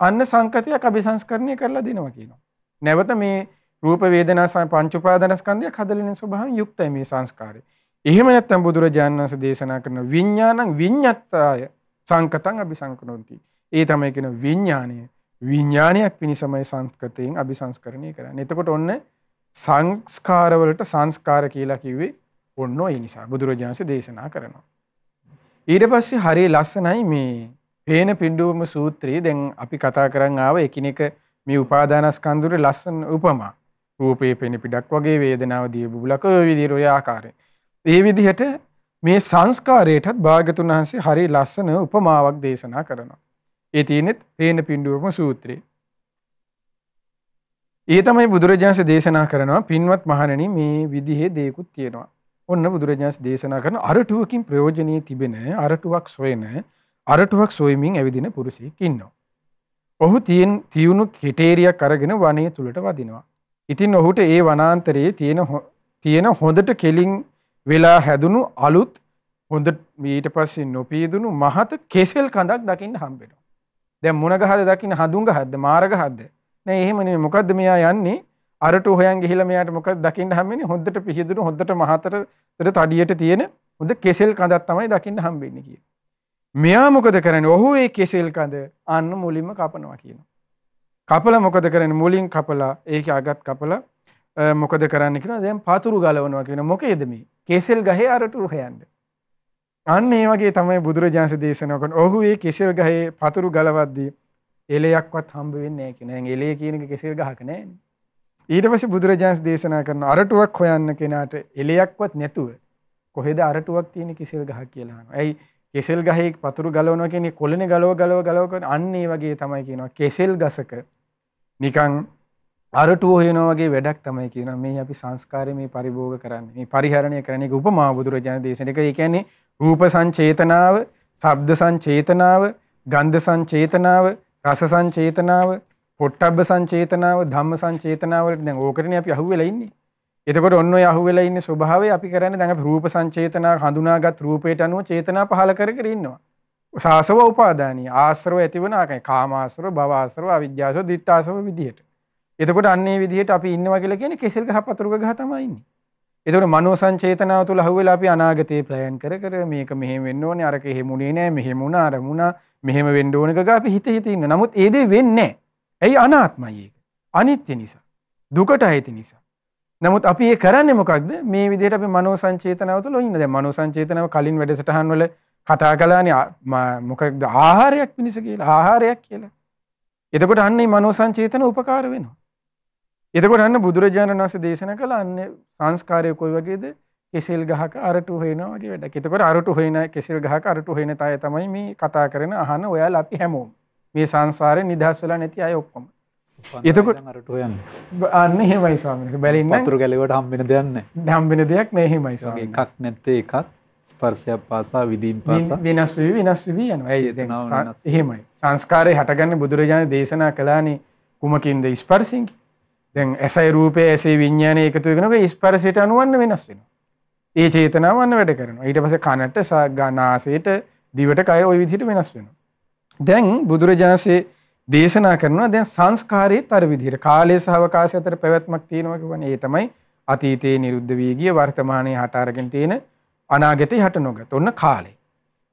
අන්න සංකතයක් අபிසංස්කරණය කරලා දෙනවා කියනවා. නැවත මේ රූප වේදනා පංච උපාදානස්කන්ධයක් හදලින ස්වභාවයෙන් යුක්තයි මේ සංස්කාරය. එහෙම නැත්නම් බුදුරජාණන් වහන්සේ දේශනා කරන විඥානං විඤ්ඤත්තාය සංකතං අபிසංකරණෝති. ඒ තමයි කියන විඥාණය. විඥානයක් පිණිසමයි සංස්කතයෙන් අභිසංස්කරණය කරන්නේ. එතකොට ඔන්න සංස්කාරවලට සංස්කාර කියලා කිව්වේ ඔන්න ඒ නිසා බුදුරජාණන්සේ දේශනා කරනවා. ඊට පස්සේ හරිය ලස්සනයි මේ පේන පින්ඩුවම සූත්‍රයේ දැන් අපි කතා කරන් ආව එකිනෙක මේ උපාදානස්කන්ධුරේ ලස්සන උපමා. රූපේ පෙන පිටක් වගේ වේදනාව දිය බුබුලක ඔය විදිහට ඔය ආකාරයෙන්. ඒ විදිහට මේ සංස්කාරයටත් භාගතුන් වහන්සේ හරිය ලස්සන උපමාවක් දේශනා කරනවා. ඒ තියෙනෙත් හේන පින්ඩුවම සූත්‍රයේ. ඒ තමයි බුදුරජාණන්සේ දේශනා කරනවා පින්වත් මහණෙනි මේ විදිහේ දේකුත් තියෙනවා. ඔන්න බුදුරජාණන්සේ දේශනා කරන අරටුවකින් ප්‍රයෝජනෙයි තිබෙන අරටුවක් සොයන අරටුවක් සොයමින් ඇවිදින පුරුෂයෙක් ඉන්නවා. ඔහු තියෙන තියුණු කෙටේරියක් අරගෙන වනයේ තුලට වදිනවා. ඉතින් ඔහුට ඒ වනාන්තරයේ තියෙන තියෙන හොඳට කෙලින් වෙලා හැදුණු අලුත් හොඳ ඊට පස්සේ නොපීදුණු මහත කෙසෙල් කඳක් දකින්න හම්බෙනවා. දැ මුණගහද දකින හඳුන් හද මාරගහද නෑ එහෙමන මොකක්ද මෙයා යන්නේ අරට හොයන් ගිහිල මෙයාට මොක දකින්න හමනි හොඳට පිහිදුරු හොඳට මහතර තඩියට තියෙන හොඳ කෙසෙල් කඳත් තමයි දකින්න හම්බෙන්න කිය. මෙයා මොකද කරන ඔහු ඒ කෙසෙල් කඳ අන්න මුලින්ම කපනවා කියන. කපල මොකද කරන මුලින් කපලා ඒක අගත් කපල මොකද කරන්න කියෙන දැම් පතුරු ගලවනවා කියෙන මොක එදම කෙසෙල් ගහ අරට රුහයන්ට අන්න ඒ වගේ තමයි බුදුරජාන්සේ දේශනා කරන. ඔහු ඒ කෙසෙල් ගහේ පතුරු ගලවද්දී එලයක්වත් හම්බ වෙන්නේ නැහැ කියන. දැන් එලේ කියන එක කෙසෙල් ගහක නැහැ. ඊට පස්සේ බුදුරජාන්සේ දේශනා කරන අරටුවක් හොයන්න කෙනාට එලයක්වත් නැතුව කොහෙද අරටුවක් තියෙන කෙසෙල් ගහක් කියලා අහනවා. ඇයි කෙසෙල් ගහේ පතුරු ගලවනවා කියන්නේ කොළනේ ගලව ගලව ගලව කරන අන්න ඒ වගේ තමයි කියනවා. කෙසෙල් ගසක නිකන් අරටුව හොයනවා වගේ වැඩක් තමයි කියනවා. මේ අපි සංස්කාරය මේ පරිභෝග කරන්නේ. මේ පරිහරණය කරන එක උපමා බුදුරජාණන් දේශනාවක. ඒ කියන්නේ රූප සංචේතනාව, ශබ්ද සංචේතනාව, ගන්ධ සංචේතනාව, රස සංචේතනාව, පොට්ටබ්බ සංචේතනාව, ධම්ම සංචේතනාව වලට දැන් ඕකටනේ අපි අහුවෙලා ඉන්නේ. එතකොට ඔන්න ඔය අහුවෙලා ඉන්නේ ස්වභාවය අපි කරන්නේ දැන් අපි රූප සංචේතනාව හඳුනාගත් රූපයට අනුව චේතනා පහල කර කර ඉන්නවා. සාසව උපාදානී ආශ්‍රව ඇතිවන ආකාරය කාමාශ්‍රව, භවආශ්‍රව, අවිජ්ජාශ්‍රව, ditthාශ්‍රව විදිහට. එතකොට අන්නේ විදිහට අපි ඉන්නවා කියලා කියන්නේ කෙසෙල් ගහ පතුරු ගහ තමයි ඉන්නේ. එතකොට මනෝ සංචේතනාව තුල අහුවෙලා අපි අනාගතේ ප්ලෑන් කර කර මේක මෙහෙම වෙන්න ඕනේ අරක එහෙම උනේ නෑ මෙහෙම උනා අර උනා මෙහෙම වෙන්න ඕන එක ගා අපි හිත හිත ඉන්න. නමුත් ඒ දේ වෙන්නේ නෑ. ඇයි අනාත්මයි ඒක. අනිත්‍ය නිසා. දුකට ඇති නිසා. නමුත් අපි ඒ කරන්නේ මොකක්ද? මේ විදිහට අපි මනෝ සංචේතනාව තුල ඉන්න. දැන් මනෝ සංචේතනාව කලින් වැඩසටහන් වල කතා කළානේ මොකක්ද ආහාරයක් මිනිස කියලා. ආහාරයක් කියලා. එතකොට අන්නේ මනෝ සංචේතන උපකාර වෙනවා. එතකොට අන්න බුදුරජාණන් වහන්සේ දේශනා කළ අන්න සංස්කාරය කොයි වගේද? කෙසෙල් ගහක අරටු හොයනවා වගේ වැඩක්. එතකොට අරටු හොයන කෙසෙල් ගහක අරටු හොයන තය තමයි මේ කතා කරන අහන ඔයාලා අපි හැමෝම. මේ සංසාරේ නිදහස් වෙලා නැති අය ඔක්කොම. එතකොට අරටු හොයන්නේ. අන්න එහෙමයි ස්වාමීන් වහන්සේ. බැලින්න වතුර ගැලේවට හම්බෙන දෙයක් නැහැ. හම්බෙන දෙයක් නෑ එහෙමයි ස්වාමීන් වහන්සේ. එකක් නැත්තේ එකක් ස්පර්ශයක් පාසා විදීම් පාසා වෙනස් වෙවි වෙනස් වෙවි යනවා. ඒ දැන් එහෙමයි. සංස්කාරේ හටගන්නේ බුදුරජාණන් දේශනා කළානේ කුමකින්ද ස්පර්ශින්කි. දැන් ඇසයි රූපය ඇසේ විඤ්ඥානය එකතු වෙනක ස්පරසයට අනුවන්න වෙනස් වෙන. ඒ චේතනාවන්න වැඩ කරන ඊට පස කනට ගනාසයට දිවට කය ඔය විදිට වෙනස් වෙන. දැන් බුදුරජාන්සේ දේශනා කරනවා දැන් සංස්කාරයේ තර විදිහට කාලය සහවකාශ අතර පැවැත්මක් තියෙනවා කියන්නේ ඒ තමයි අතීතයේ නිරුද්ධ වී ගිය වර්තමානයේ හට අරගෙන තියෙන අනාගතේ හට නොගත් ඔන්න කාලේ.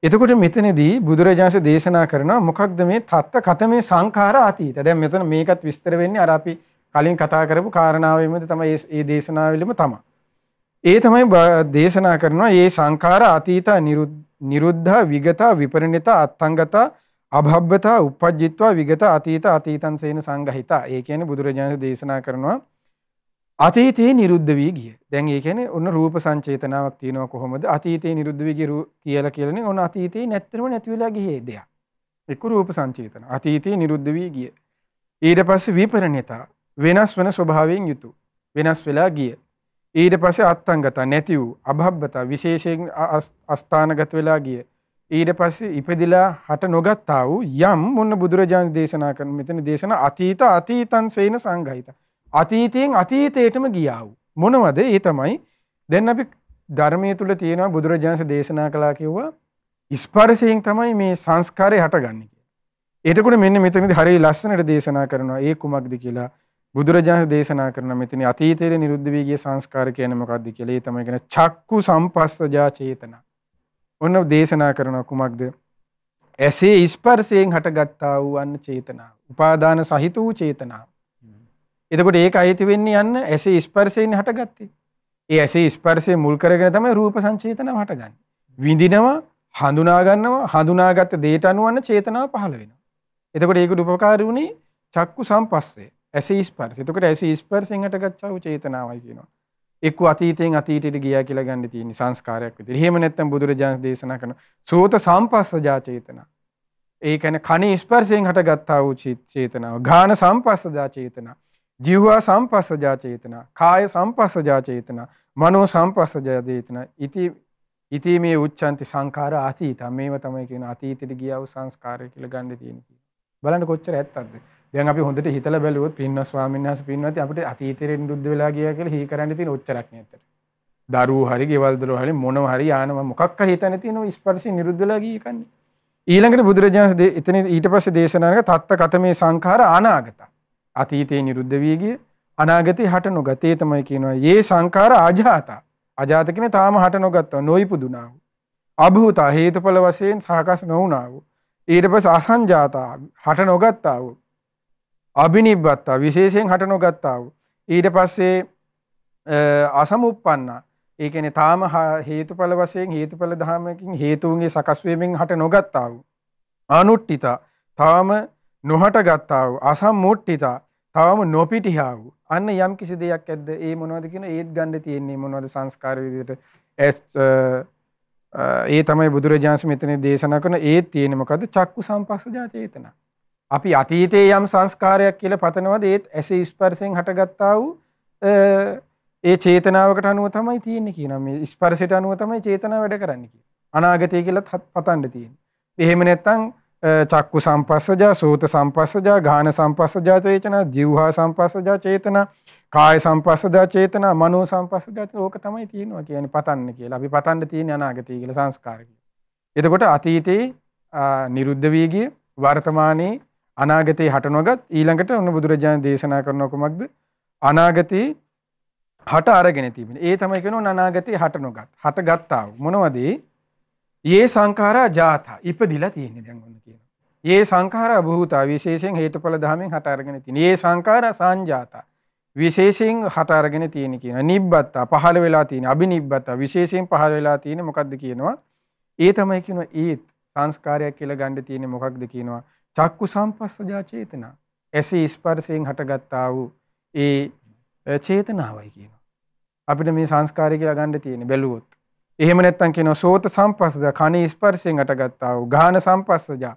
එතකොට මෙතනදී බුදුරජාන්සේ දේශනා කරනවා මොකක්ද මේ තත්ත කතමේ සංඛාර අතීත. දැන් මෙතන මේකත් විස්තර වෙන්නේ අර අපි කලින් කතා කරපු කාරණාවෙමද තමයි ඒ දේශනාවලම තමයි. ඒ තමයි දේශනා කරනවා මේ සංඛාර අතීත නිරුද්ධ විගත විපරිණිත අත්ංගත අභබ්බත උපජ්ජිත්වා විගත අතීත අතීතං සේන සංගහිතා. ඒ කියන්නේ බුදුරජාණන් දේශනා කරනවා අතීතයේ නිරුද්ධ වී ගිය. දැන් ඒ කියන්නේ ඔන්න රූප සංචේතනාවක් තියෙනවා කොහොමද? අතීතයේ නිරුද්ධ වී ගිය කියලා කියලානේ ඔන්න අතීතයේ නැත්තරම නැති වෙලා ගියේ දෙයක්. එක්ක රූප සංචේතන. අතීතයේ නිරුද්ධ වී ගිය. ඊට පස්සේ විපරණිතා. වෙනස් වන ස්වභාවයෙන් යුතු වෙනස් වෙලා ගිය. ඊට පස්සේ අත්තංගත නැති වූ අභබ්බතා විශේෂයෙන් අස්ථානගත වෙලා ගිය. ඊට පස්සේ ඉපදිලා හට නොගත්තා වූ යම් මොන්න බුදුරජාණන් දේශනා කරන මෙතන දේශන අතීත අතීතන් සේන සංගහිත. අතීතයෙන් අතීතයටම ගියා වූ. මොනවද? ඒ තමයි දැන් අපි ධර්මයේ තුල තියෙනවා බුදුරජාණන් දේශනා කළා කිව්වා ස්පර්ශයෙන් තමයි මේ සංස්කාරය හටගන්නේ කියලා. එතකොට මෙන්න මෙතනදී හරිය ලස්සනට දේශනා කරනවා ඒ කුමක්ද කියලා බුදුරජාණන් දේශනා කරන මෙතන අතීතයේ නිරුද්ධ වී ගිය සංස්කාර කියන්නේ මොකක්ද කියලා. ඒ තමයි කියන චක්කු සම්පස්සජා චේතන. ඔන්න දේශනා කරන කුමක්ද? ඇසේ ස්පර්ශයෙන් හටගත්තා වූ අන්න චේතනාව. උපාදාන සහිත වූ චේතනාව. එතකොට ඒක අයිති වෙන්නේ යන්න ඇසේ ස්පර්ශයෙන් හටගත්තේ. ඒ ඇසේ ස්පර්ශය මුල් කරගෙන තමයි රූප සංචේතනාව හටගන්නේ. විඳිනවා, හඳුනා ගන්නවා, හඳුනාගත්ත දේට අනුව චේතනාව පහළ වෙනවා. එතකොට ඒකට උපකාර වුණේ චක්කු සම්පස්සේ. ඇස ස්පර්ශ. එතකොට ඇස ස්පර්ශයෙන් හටගත්තු චේතනාවයි කියනවා. එක්ක අතීතයෙන් අතීතයට ගියා කියලා ගන්න තියෙන සංස්කාරයක් විදිහට. එහෙම නැත්නම් බුදුරජාණන් දේශනා කරන සෝත සම්පස්සජා චේතනා. ඒ කියන්නේ කනේ ස්පර්ශයෙන් හටගත්තා වූ චේතනාව. ඝාන සම්පස්සජා චේතනා. ජීවහා සම්පස්සජා චේතනා. කාය සම්පස්සජා චේතනා. මනෝ සම්පස්සජා චේතනා. ඉති ඉති මේ උච්චන්ති සංඛාර අතීත මේව තමයි කියන අතීතයට ගියා වූ සංස්කාරය කියලා ගන්න තියෙන කී. බලන්න කොච්චර ඇත්තක්ද? දැන් අපි හොඳට හිතලා බැලුවොත් පින්වත් ස්වාමීන් වහන්සේ පින්වත් අපිට අතීතේ නිරුද්ධ වෙලා ගියා කියලා හී කරන්න තියෙන ඔච්චරක් නේතර. දරුවෝ හරි, ගෙවල් දොරවල් හරි මොනව හරි යානම මොකක් හරි හිතන තියෙන ස්පර්ශي නිරුද්ධ වෙලා ගිය කන්නේ. ඊළඟට බුදුරජාණන් එතන ඊට පස්සේ දේශනා කරන තත්ත කතමේ සංඛාර අනාගත. අතීතේ නිරුද්ධ වී ගිය අනාගතේ හට නොගතේ තමයි කියනවා. "යේ සංඛාර අජාත." අජාත කියන්නේ තාම හට නොගත්තා, නොයිපුදුනා වූ. අභූත හේතුඵල වශයෙන් සාකස් නොවුනා වූ. ඊට පස්සේ අසංජාත හට නොගත්තා වූ. අබිනිබ්බත්තා විශේෂයෙන් හට නොගත්තා වූ. ඊට පස්සේ අසමුප්පන්නා ඒ කියන්නේ තාම හේතුඵල වශයෙන් හේතුඵල ධර්මයකින් හේතුන්ගේ සකස් වීමෙන් හට නොගත්තා වූ අනුට්ඨිත තාම නොහට ගත්තා වූ අසම්මුට්ඨිත තාම නොපිටියා වූ අන්න යම් කිසි දෙයක් ඇද්ද ඒ මොනවද කියන ඒත් ගන්න තියෙන්නේ මොනවද සංස්කාර විදිහට ඒ තමයි බුදුරජාන්ස මෙතන දේශනා කරන ඒත් තියෙන්නේ මොකද්ද චක්කු සංපස්සජා චේතනා අපි අතීතයේ යම් සංස්කාරයක් කියලා පතනවද ඒත් ඇස ස්පර්ශයෙන් හටගත්තා වූ ඒ චේතනාවකට අනුව තමයි තියෙන්නේ කියනවා මේ ස්පර්ශයට අනුව තමයි චේතනාව වැඩ කරන්නේ කියනවා අනාගතය කියලත් පතන්න තියෙන්නේ එහෙම නැත්නම් චක්කු සම්පස්සජා සූත සම්පස්සජා ගාන සම්පස්සජා චේතනා ජීවහා සම්පස්සජා චේතනා කාය සම්පස්සජා චේතනා මනෝ සම්පස්සජා ඕක තමයි තියෙනවා කියන්නේ පතන්න කියලා. අපි පතන්න තියෙන අනාගතය කියලා සංස්කාර කියලා. එතකොට අතීතේ නිරුද්ධ වී ගිය වර්තමානයේ අනාගතේ හට නොගත් ඊළඟට ඔන්න බුදුරජාණන් දේශනා කරන කොමක්ද අනාගතේ හට අරගෙන තිබෙන. ඒ තමයි කියනවා අනාගතේ හට නොගත්. හට ගත්තා මොනවද ඒ සංඛාරා ජාතා ඉපදිලා තියෙන්නේ දැන් ඔන්න කියනවා. ඒ සංඛාරා භූතා විශේෂයෙන් හේතුඵල ධමයෙන් හට අරගෙන තියෙන. ඒ සංඛාරා සංජාතා විශේෂයෙන් හට අරගෙන තියෙන කියන. නිබ්බත්තා පහළ වෙලා තියෙන. අබිනිබ්බත්තා විශේෂයෙන් පහළ වෙලා තියෙන මොකක්ද කියනවා? ඒ තමයි කියනවා ඒත් සංස්කාරයක් කියලා ගන්න තියෙන්නේ මොකක්ද කියනවා? චක්කු සම්පස්සජා චේතනා. ඇසේ ස්පර්ශයෙන් හටගත්තා වූ ඒ චේතනාවයි කියනවා. අපිට මේ සංස්කාරය කියලා ගන්න තියෙන්නේ බැලුවොත්. එහෙම නැත්නම් කියනවා සෝත සම්පස්සජා කණ ස්පර්ශයෙන් හටගත්තා වූ ගාහන සම්පස්සජා,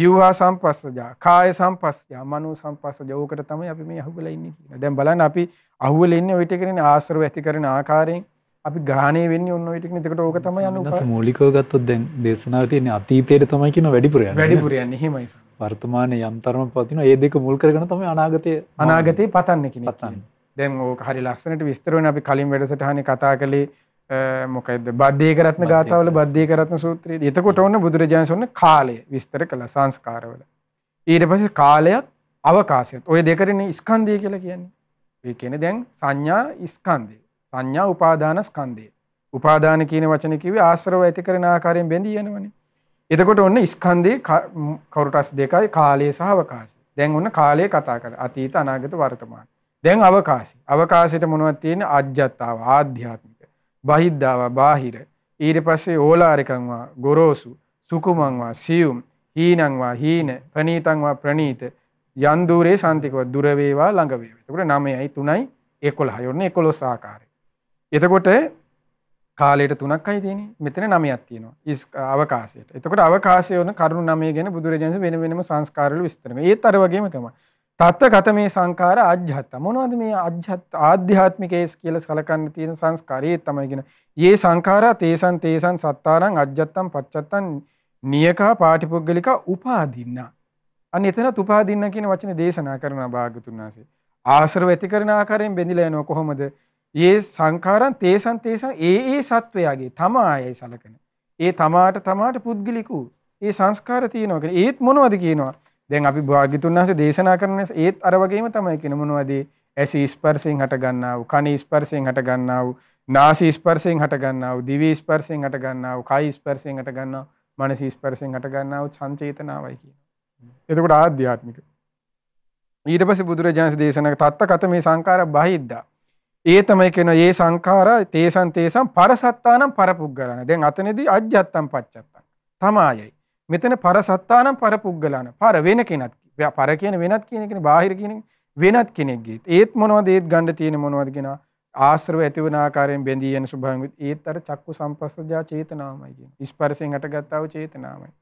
ජීවහා සම්පස්සජා, කාය සම්පස්සජා, මනෝ සම්පස්සජා ඕකට තමයි අපි මේ අහුවෙලා ඉන්නේ කියනවා. දැන් බලන්න අපි අහුවෙලා ඉන්නේ ওই ටිකනේ ආශ්‍රව ඇති කරන ආකාරයෙන් අපි ග්‍රහණය වෙන්න ඔන්න ඔය ටිකනේ එතකොට ඕක තමයි අනුපාත. මූලිකව ගත්තොත් දැන් දේශනාවේ තියෙන අතීතයේ තමයි කියන වැඩිපුර යන්නේ. වැඩිපුර යන්නේ එහෙමයි. වර්තමානය යම්තරම පතින ඒ දෙක මුල් කරගෙන තම අනාගතය අනාගතය පතන්න කෙන පතන්න දැන් ඕක හරි ලස්සනට විස්තරවෙන අපි කලින් වැඩසටහන කතා කළේ මොකද බද්ධය කරත්න ගාතාවල බද්ධය කරත්න සූත්‍රයේ එතකොට ඔන්න බුදුරජාන්ස ඔන්න කාලය විස්තර කළ සංස්කාරවල ඊට පස කාලයත් අවකාශයත් ඔය දෙකරන ස්කන්දය කියලා කියන්නේ ඒ කෙන දැන් සංඥා ස්කන්දය සංඥා උපාදාන ස්කන්දය උපාදාන කියන වචනකිවේ ආශ්‍රව ඇති කරන ආකාරයෙන් බැඳී යනවනේ එතකොට ඔන්න ස්කන්දේ කවුරටස් දෙකයි කාලය සහ අවකාශය. දැන් ඔන්න කාලය කතා කර. අතීත අනාගත වර්තමාන. දැන් අවකාශය. අවකාශයට මොනවද තියෙන්නේ? අජ්ජත්තාව, ආධ්‍යාත්මික. බහිද්ධාව, බාහිර. ඊට පස්සේ ඕලාරිකංවා, ගොරෝසු, සුකුමංවා, සියුම්, හීනංවා, හීන, ප්‍රනීතංවා, ප්‍රනීත. යන් দূරේ සාන්තිකව දුර වේවා ළඟ වේවා. එතකොට 9යි 3යි 11යි. ඔන්න 11 ආකාරය. එතකොට කාලයට තුනක් අයිතින මෙතන නමයක් තියෙනවා ඉස් අවකාශයට එතකට අවකාශයන කරුණු නමේ ගැන බුදුරජන්ස වෙන වෙනම සංස්කාරල විස්තරන ඒ තරවගේම තම තත්ත කත මේ සංකාර අජ්‍යත්ත මොනවද මේ අජ්‍යත් ආධ්‍යාත්මිකයස් කියල සලකන්න තියෙන සංස්කාරයේ තමයිගෙන ඒ සංකාර තේසන් තේසන් සත්තාරං අජ්‍යත්තම් පච්චත්තන් නියකා පාටිපුද්ගලික උපාදින්න. අන්න එතන තුපාදින්න කියන වචන දේශනා කරන භාගතුන් වන්සේ. ආශ්‍රව ඇති කරන ආකාරයෙන් බෙඳිලා යනවා කොහොමද? ඒ සංඛාරං තේසං තේසං ඒ ඒ සත්වයාගේ තමා අයයි සලකන. ඒ තමාට තමාට පුද්ගලිකු ඒ සංස්කාර තියෙනවා කියලා. ඒත් මොනවද කියනවා? දැන් අපි භාග්‍යතුන් වහන්සේ දේශනා කරන ඒත් අර වගේම තමයි කියන මොනවද? ඇස ස්පර්ශයෙන් හට ගන්නා වූ, කන ස්පර්ශයෙන් හට ගන්නා වූ, නාසී ස්පර්ශයෙන් හට ගන්නා වූ, දිවී ස්පර්ශයෙන් හට ගන්නා වූ, කය ස්පර්ශයෙන් හට ගන්නා වූ, මනස ස්පර්ශයෙන් හට ගන්නා වූ සංචේතනාවයි කියනවා. එතකොට ආධ්‍යාත්මික. ඊට පස්සේ බුදුරජාණන් දේශනා කළ තත්ත කත මේ සංකාර බහිද්දා ඒ තමයි කියන ඒ සංඛාරා තේසන් තේසම් පරසත්තානම් පරපුග්ගලන. දැන් අතනදී අජ්ජත්තම් පච්චත්තම්. තමායයි. මෙතන පරසත්තානම් පරපුග්ගලන. පර වෙන කෙනත් පර කියන වෙනත් කියන එකනේ බාහිර කියන වෙනත් කෙනෙක්ගේ. ඒත් මොනවද ඒත් ගන්න තියෙන මොනවද කියන ආශ්‍රව ඇති වෙන ආකාරයෙන් බැඳී යන ස්වභාවයෙන් විත් ඒත් අර චක්කු සම්පස්සජා චේතනාවමයි කියන. ස්පර්ශයෙන් හටගත්තා වූ චේතනාවමයි.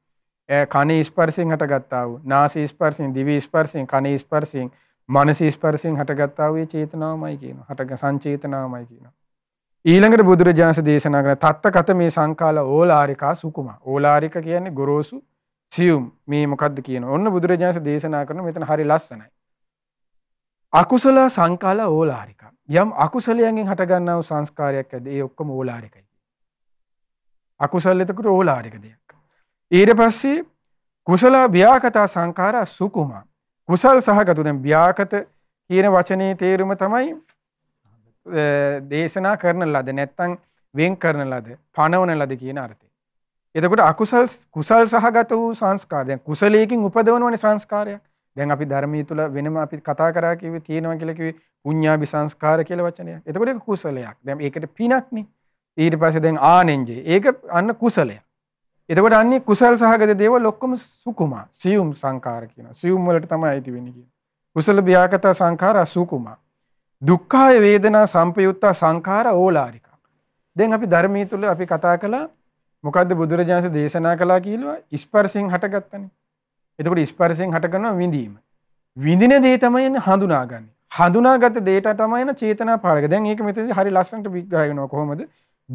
කනේ ස්පර්ශයෙන් හටගත්තා වූ නාසයේ ස්පර්ශයෙන් දිවේ ස්පර්ශයෙන් කනේ ස්පර්ශයෙන් මනසීස්පරසියෙන් හටගත්තාවේ චේතනාමයි කියන හටග සංචේතනාමයි කියන. ඊළඟට බුදුරජාන්ස දේශනා කරන තත්ත කත මේ සංකාල ඕලාරිකා සුකුම ඕලාරික කියන්නේ ගොරෝසු සියුම් මේ මොකක්ද කියන ඔන්න බුදුරජාන්ස දේශනා කරන මෙතන හරි ලස්සනයි. අකුසල සංකාල ඕලාරික යම් අකුසලයන්ගෙන් හටගන්නාව සංස්කාරයක් ඇද ඒ ඔක්කොම ඕලාරිකයි. අකුසල් එතකට ඕලාරික දෙයක්. ඊට පස්සේ කුසලා ව්‍යාකතා සංකාර සුකුමා කුසල් සහගත දැන් ව්‍යාකත කියන වචනේ තේරුම තමයි දේශනා කරන ලද නැත්තම් වෙන් කරන ලද පණවන ලද කියන අර්ථය. එතකොට අකුසල් කුසල් සහගත වූ සංස්කාර දැන් කුසලයෙන් උපදවනවනේ සංස්කාරයක්. දැන් අපි ධර්මයේ තුල වෙනම අපි කතා කරා කිව්වේ තියෙනවා කියලා කිව්වේ පුඤ්ඤාභි සංස්කාර කියලා වචනයක්. එතකොට ඒක කුසලයක්. දැන් ඒකට පිනක්නේ. ඊට පස්සේ දැන් ආනෙන්ජේ. ඒක අන්න කුසලයක්. එතකොට අන්නේ කුසල් සහගත දේවල් ඔක්කොම සුකුමා සියුම් සංකාර කියන සියුම් වලට තමයි අයිති වෙන්නේ කියන. කුසල බ්‍යාකත සංඛාර සුකුමා. දුක්ඛාය වේදනා සම්පයුත්තා සංඛාර ඕලාරික. දැන් අපි ධර්මයේ තුල අපි කතා කළා මොකද්ද බුදුරජාණන් දේශනා කළා කියලා ස්පර්ශයෙන් හටගත්තනේ. එතකොට ස්පර්ශයෙන් හටගන්නවා විඳීම. විඳින දේ තමයි හඳුනාගන්නේ. හඳුනාගත දේට තමයි චේතනා පාලක. දැන් ඒක මෙතනදී හරි ලස්සනට විග්‍රහ වෙනවා කොහොමද?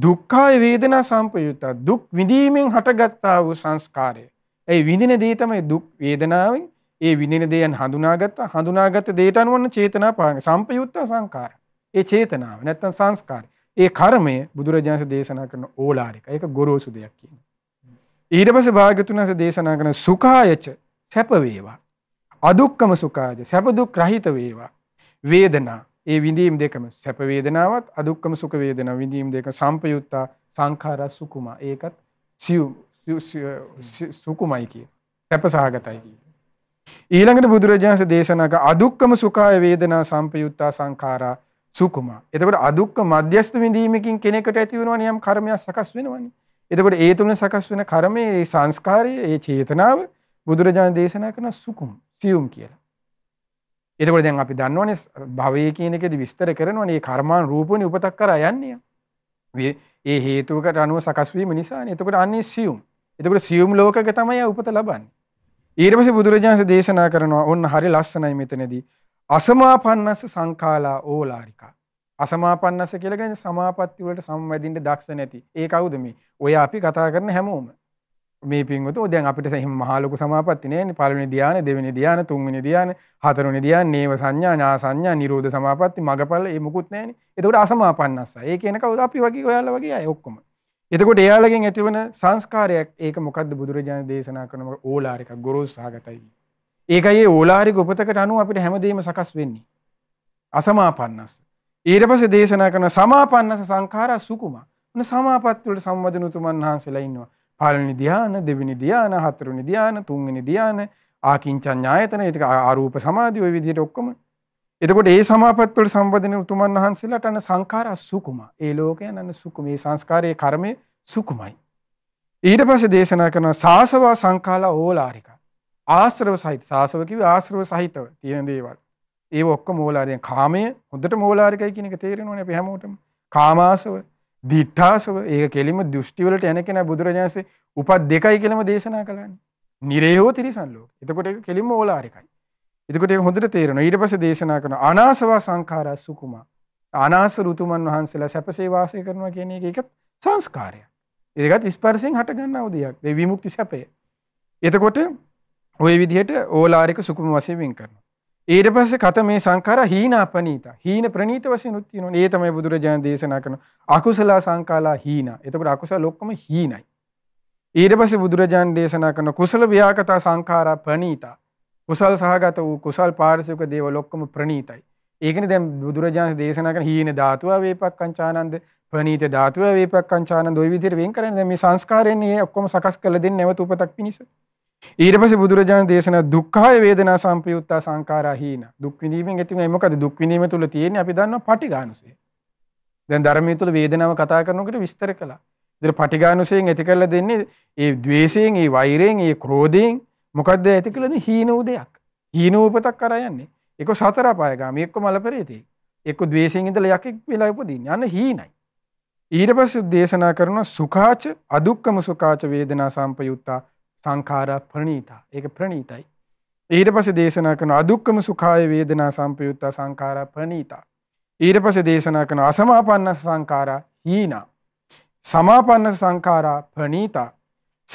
දුක්ඛාය වේදනා සම්පයුත්තා දුක් විඳීමෙන් හටගත්තා වූ සංස්කාරය. ඒ විඳින දේ තමයි දුක් වේදනාවෙන් ඒ විඳින දේයන් හඳුනාගත්තා හඳුනාගත දේට අනුවන චේතනා පාන සම්පයුත්තා සංකාර. ඒ චේතනාව නැත්තම් සංස්කාර. ඒ කර්මය බුදුරජාණන් දේශනා කරන ඕලාරික. ඒක ගොරෝසු දෙයක් කියන. ඊට පස්සේ භාග්‍යතුන් වහන්සේ දේශනා කරන සුඛායච සැප වේවා. අදුක්කම සුඛායච සැප දුක් රහිත වේවා. වේදනා ඒ විඳීම් දෙකම සැප වේදනාවත් අදුක්කම සුඛ වේදනා විඳීම් දෙක සම්පයුත්තා සංඛාර සුකුම ඒකත් සිව් සුකුමයි කිය. සැපසහගතයි කිය. ඊළඟට බුදුරජාණන් දේශනාක අදුක්කම සුඛාය වේදනා සම්පයුත්තා සංඛාරා සුකුම. එතකොට අදුක්ක මධ්‍යස්ථ විඳීමකින් කෙනෙකුට ඇති වෙනවා නියම් කර්මයක් සකස් වෙනවනේ. එතකොට ඒ තුන සකස් වෙන කර්මයේ ඒ සංස්කාරය ඒ චේතනාව බුදුරජාණන් දේශනා කරන සුකුම් සියුම් කියලා. එතකොට දැන් අපි දන්නවනේ භවය කියන එකේදී විස්තර කරනවනේ මේ කර්මාන් රූපෝනි උපතක් කරා යන්නේ. ඒ හේතුවකට අනුව සකස් වීම නිසානේ. එතකොට අන්නේ සියුම්. එතකොට සියුම් ලෝකක තමයි උපත ලබන්නේ. ඊට පස්සේ බුදුරජාණන් දේශනා කරනවා ඔන්න හරි ලස්සනයි මෙතනදී. අසමාපන්නස සංඛාලා ඕලාරිකා. අසමාපන්නස කියලා කියන්නේ සමාපatti වලට සම්වැදින්න දක්ෂ නැති. ඒ කවුද මේ? ඔය අපි කතා කරන හැමෝම. මේ පින්වතු දැන් අපිට එහෙම මහා ලොකු සමාපatti නෑනේ පළවෙනි ධානය දෙවෙනි ධානය තුන්වෙනි ධානය හතරවෙනි ධානය නේව සංඥා ඥා සංඥා නිරෝධ සමාපatti මගපල ඒ මුකුත් නෑනේ එතකොට අසමාපන්නස්සයි ඒ කියන කවුද අපි වගේ ඔයාලා වගේ අය ඔක්කොම එතකොට එයාලගෙන් ඇතිවන සංස්කාරයක් ඒක මොකද්ද බුදුරජාණන් දේශනා කරන ඕලාර එකක් ගොරෝසුසහගතයි ඒකයි ඒ ඕලාරික උපතකට අනුව අපිට හැමදේම සකස් වෙන්නේ අසමාපන්නස්ස ඊට පස්සේ දේශනා කරන සමාපන්නස සංඛාරා සුකුමා උන සමාපත්ති වල සම්වදිනුතුමන් වහන්සේලා ඉන්නවා පළවෙනි ධ්‍යාන, දෙවෙනි ධ්‍යාන, හතරවෙනි ධ්‍යාන, තුන්වෙනි ධ්‍යාන, ආකින්චඤ්ඤායතන, ඒ ටික ආරූප සමාධි ඔය විදිහට ඔක්කොම. එතකොට ඒ සමාපත් වල සම්බන්ධන උතුමන් වහන්සේලාට අන්න සංඛාර සුකුම. ඒ ලෝකයන් අන්න සුකුම. මේ සංස්කාරයේ කර්මය සුකුමයි. ඊට පස්සේ දේශනා කරන සාසවා සංඛාලා ඕලාරික. ආශ්‍රව සහිත සාසව කිව්වේ ආශ්‍රව සහිතව තියෙන දේවල්. ඒව ඔක්කොම ඕලාරිකයි. කාමය හොඳට මෝලාරිකයි කියන එක තේරෙනවනේ අපි හැමෝටම. කාමාශව දිඨාසව ඒක කෙලිම දෘෂ්ටිවලට යන කෙනා බුදුරජාණන්සේ උපත් දෙකයි කියලාම දේශනා කළානේ. නිරේයෝ තිරිසන් ලෝක. එතකොට ඒක කෙලිම ඕලාරිකයි. එතකොට ඒක හොඳට තේරෙනවා. ඊට පස්සේ දේශනා කරන අනාසවා සංඛාරා සුකුමා. අනාස ඍතුමන් වහන්සේලා සැපසේ වාසය කරනවා කියන එක ඒකත් සංස්කාරයක්. ඒකත් ස්පර්ශයෙන් හටගන්නව දෙයක්. ඒ විමුක්ති සැපය. එතකොට ওই විදිහට ඕලාරික සුකුම වශයෙන් වෙන් කරනවා. ඊට පස්සේ කත මේ සංඛාර හීනාපනීත හීන ප්‍රනීත වශයෙන් උත් තියෙනවා. ඒ තමයි බුදුරජාණන් දේශනා කරන අකුසල සංඛාලා හීන. එතකොට අකුසල ඔක්කොම හීනයි. ඊට පස්සේ බුදුරජාණන් දේශනා කරන කුසල ව්‍යාකත සංඛාරා ප්‍රනීතා. කුසල් සහගත වූ කුසල් පාරිසුක දේවල් ඔක්කොම ප්‍රනීතයි. ඒකනේ දැන් බුදුරජාණන් දේශනා කරන හීන ධාතුව වේපක්කංචානන්ද ප්‍රනීත ධාතුව වේපක්කංචානන්ද ওই විදිහට වෙන් කරන්නේ දැන් මේ සංස්කාරයන්නේ ඔක්කොම සකස් කළ දෙන්නේ නැවත උපතක් පිණිස. ඊට පස්සේ බුදුරජාණන් දේශනා දුක්ඛාය වේදනා සංපයුත්තා සංඛාරා හීන. දුක් විඳීමෙන් ඇති වෙන මොකද දුක් විඳීම තුල තියෙන්නේ අපි දන්නවා පටිඝානුසය. දැන් ධර්මයේ තුල වේදනාව කතා කරනකොට විස්තර කළා. ඉතින් පටිඝානුසයෙන් ඇති කරලා දෙන්නේ ඒ द्वේෂයෙන්, ඒ වෛරයෙන්, ඒ ක්‍රෝධයෙන් මොකද්ද ඇති කළ දෙන්නේ හීන උදයක්. හීන උපතක් කරා යන්නේ. ඒක සතර අපායගාමී එක්ක මල පෙරේතේ. එක්ක द्वේෂයෙන් ඉඳලා යකෙක් වෙලා උපදින්නේ. අන්න හීනයි. ඊට පස්සේ දේශනා කරනවා සුඛාච අදුක්කම සුඛාච වේදනා සංපයුත්තා සංඛාරා ප්‍රණීතා ඒක ප්‍රණීතයි ඊට පස්සේ දේශනා කරන අදුක්කම සුඛාය වේදනා සංපයුත්තා සංඛාරා ප්‍රණීතා ඊට පස්සේ දේශනා කරන අසමාපන්න සංඛාරා හීනා සමාපන්න සංඛාරා ප්‍රණීතා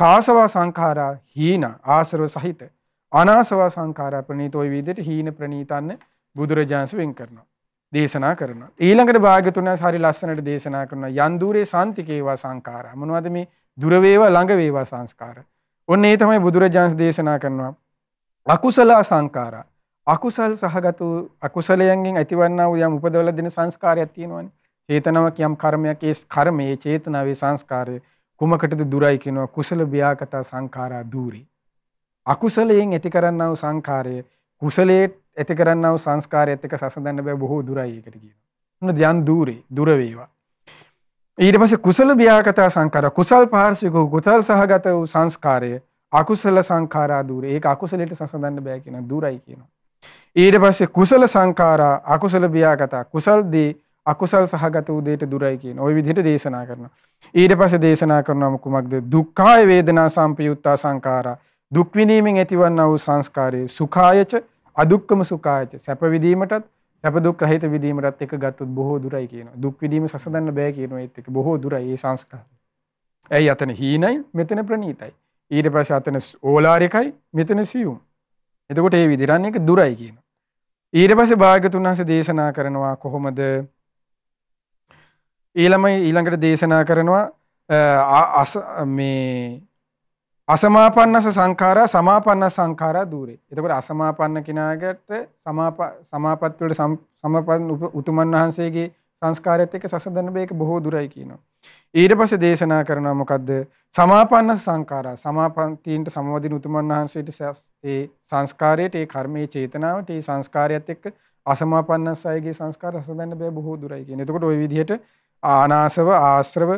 සාසවා සංඛාරා හීනා ආසරව සහිත අනාසවා සංඛාරා ප්‍රණීත ওই විදිහට හීන ප්‍රණීතන්න බුදුරජාන්ස වෙන් කරනවා දේශනා කරනවා ඊළඟට භාග්‍යතුන් හරි ලස්සනට දේශනා කරනවා යන් දූරේ සාන්තිකේවා සංඛාරා මොනවද මේ දුර වේවා ළඟ වේවා සංස්කාරා ඔන්න ඒ තමයි බුදුරජාණන් දේශනා කරනවා. අකුසල සංඛාරා. අකුසල් සහගත වූ අකුසලයෙන් ඇතිවන්නා වූ යම් උපදවල දෙන සංස්කාරයක් තියෙනවනේ. චේතනාවක් යම් කර්මයක් ඒ කර්මයේ චේතනාවේ සංස්කාරය කුමකටද දුරයි කියනවා කුසල ව්‍යාකතා සංඛාරා দূරි. අකුසලයෙන් ඇති කරන්නා වූ සංඛාරය කුසලයේ ඇති කරන්නා වූ සංස්කාරයත් එක්ක සසඳන්න බෑ බොහෝ දුරයි ඒකට කියනවා. මොන ධ්‍යාන দূරි දුර වේවා. ඊට පස්සේ කුසල ව්‍යාකතා සංකාර කුසල් පාර්ශවික කුසල් සහගත වූ සංස්කාරය අකුසල සංඛාරා දුරේ ඒක අකුසලයට සසඳන්න බෑ කියන දුරයි කියනවා. ඊට පස්සේ කුසල සංඛාරා අකුසල ව්‍යාකතා කුසල් දේ අකුසල් සහගත වූ දෙයට දුරයි කියන ওই විදිහට දේශනා කරනවා. ඊට පස්සේ දේශනා කරනවා කුමක්ද? දුක්ඛාය වේදනා සම්පයුත්තා සංඛාරා දුක් විඳීමෙන් ඇතිවන්නා වූ සංස්කාරයේ සුඛායච අදුක්කම සුඛායච සැප විඳීමටත් සැප දුක් රහිත විදීමටත් එක ගත්තොත් බොහෝ දුරයි කියනවා. දුක් විදීම සසඳන්න බෑ කියනවා ඒත් එක බොහෝ දුරයි මේ සංස්කාර. ඇයි අතන හීනයි මෙතන ප්‍රණීතයි. ඊට පස්සේ අතන ඕලාරිකයි මෙතන සියුම්. එතකොට ඒ විදිහට එක දුරයි කියනවා. ඊට පස්සේ භාග්‍යතුන් වහන්සේ දේශනා කරනවා කොහොමද ඊළමයි ඊළඟට දේශනා කරනවා මේ අසමාපන්නස සංඛාරා සමාපන්න සංඛාරා দূරේ. එතකොට අසමාපන්න කෙනාකට සමාපත් වලට සමපන් උතුමන් වහන්සේගේ සංස්කාරයත් එක්ක සසඳන මේක බොහෝ දුරයි කියනවා. ඊට පස්සේ දේශනා කරනවා මොකද්ද? සමාපන්න සංඛාරා සමාපන්තීන්ට සමවදින උතුමන් වහන්සේට ඒ සංස්කාරයට ඒ කර්මයේ චේතනාවට ඒ සංස්කාරයත් එක්ක අසමාපන්නස අයගේ සංස්කාර සසඳන්න බෑ බොහෝ දුරයි කියන. එතකොට ওই විදිහට ආනාසව ආශ්‍රව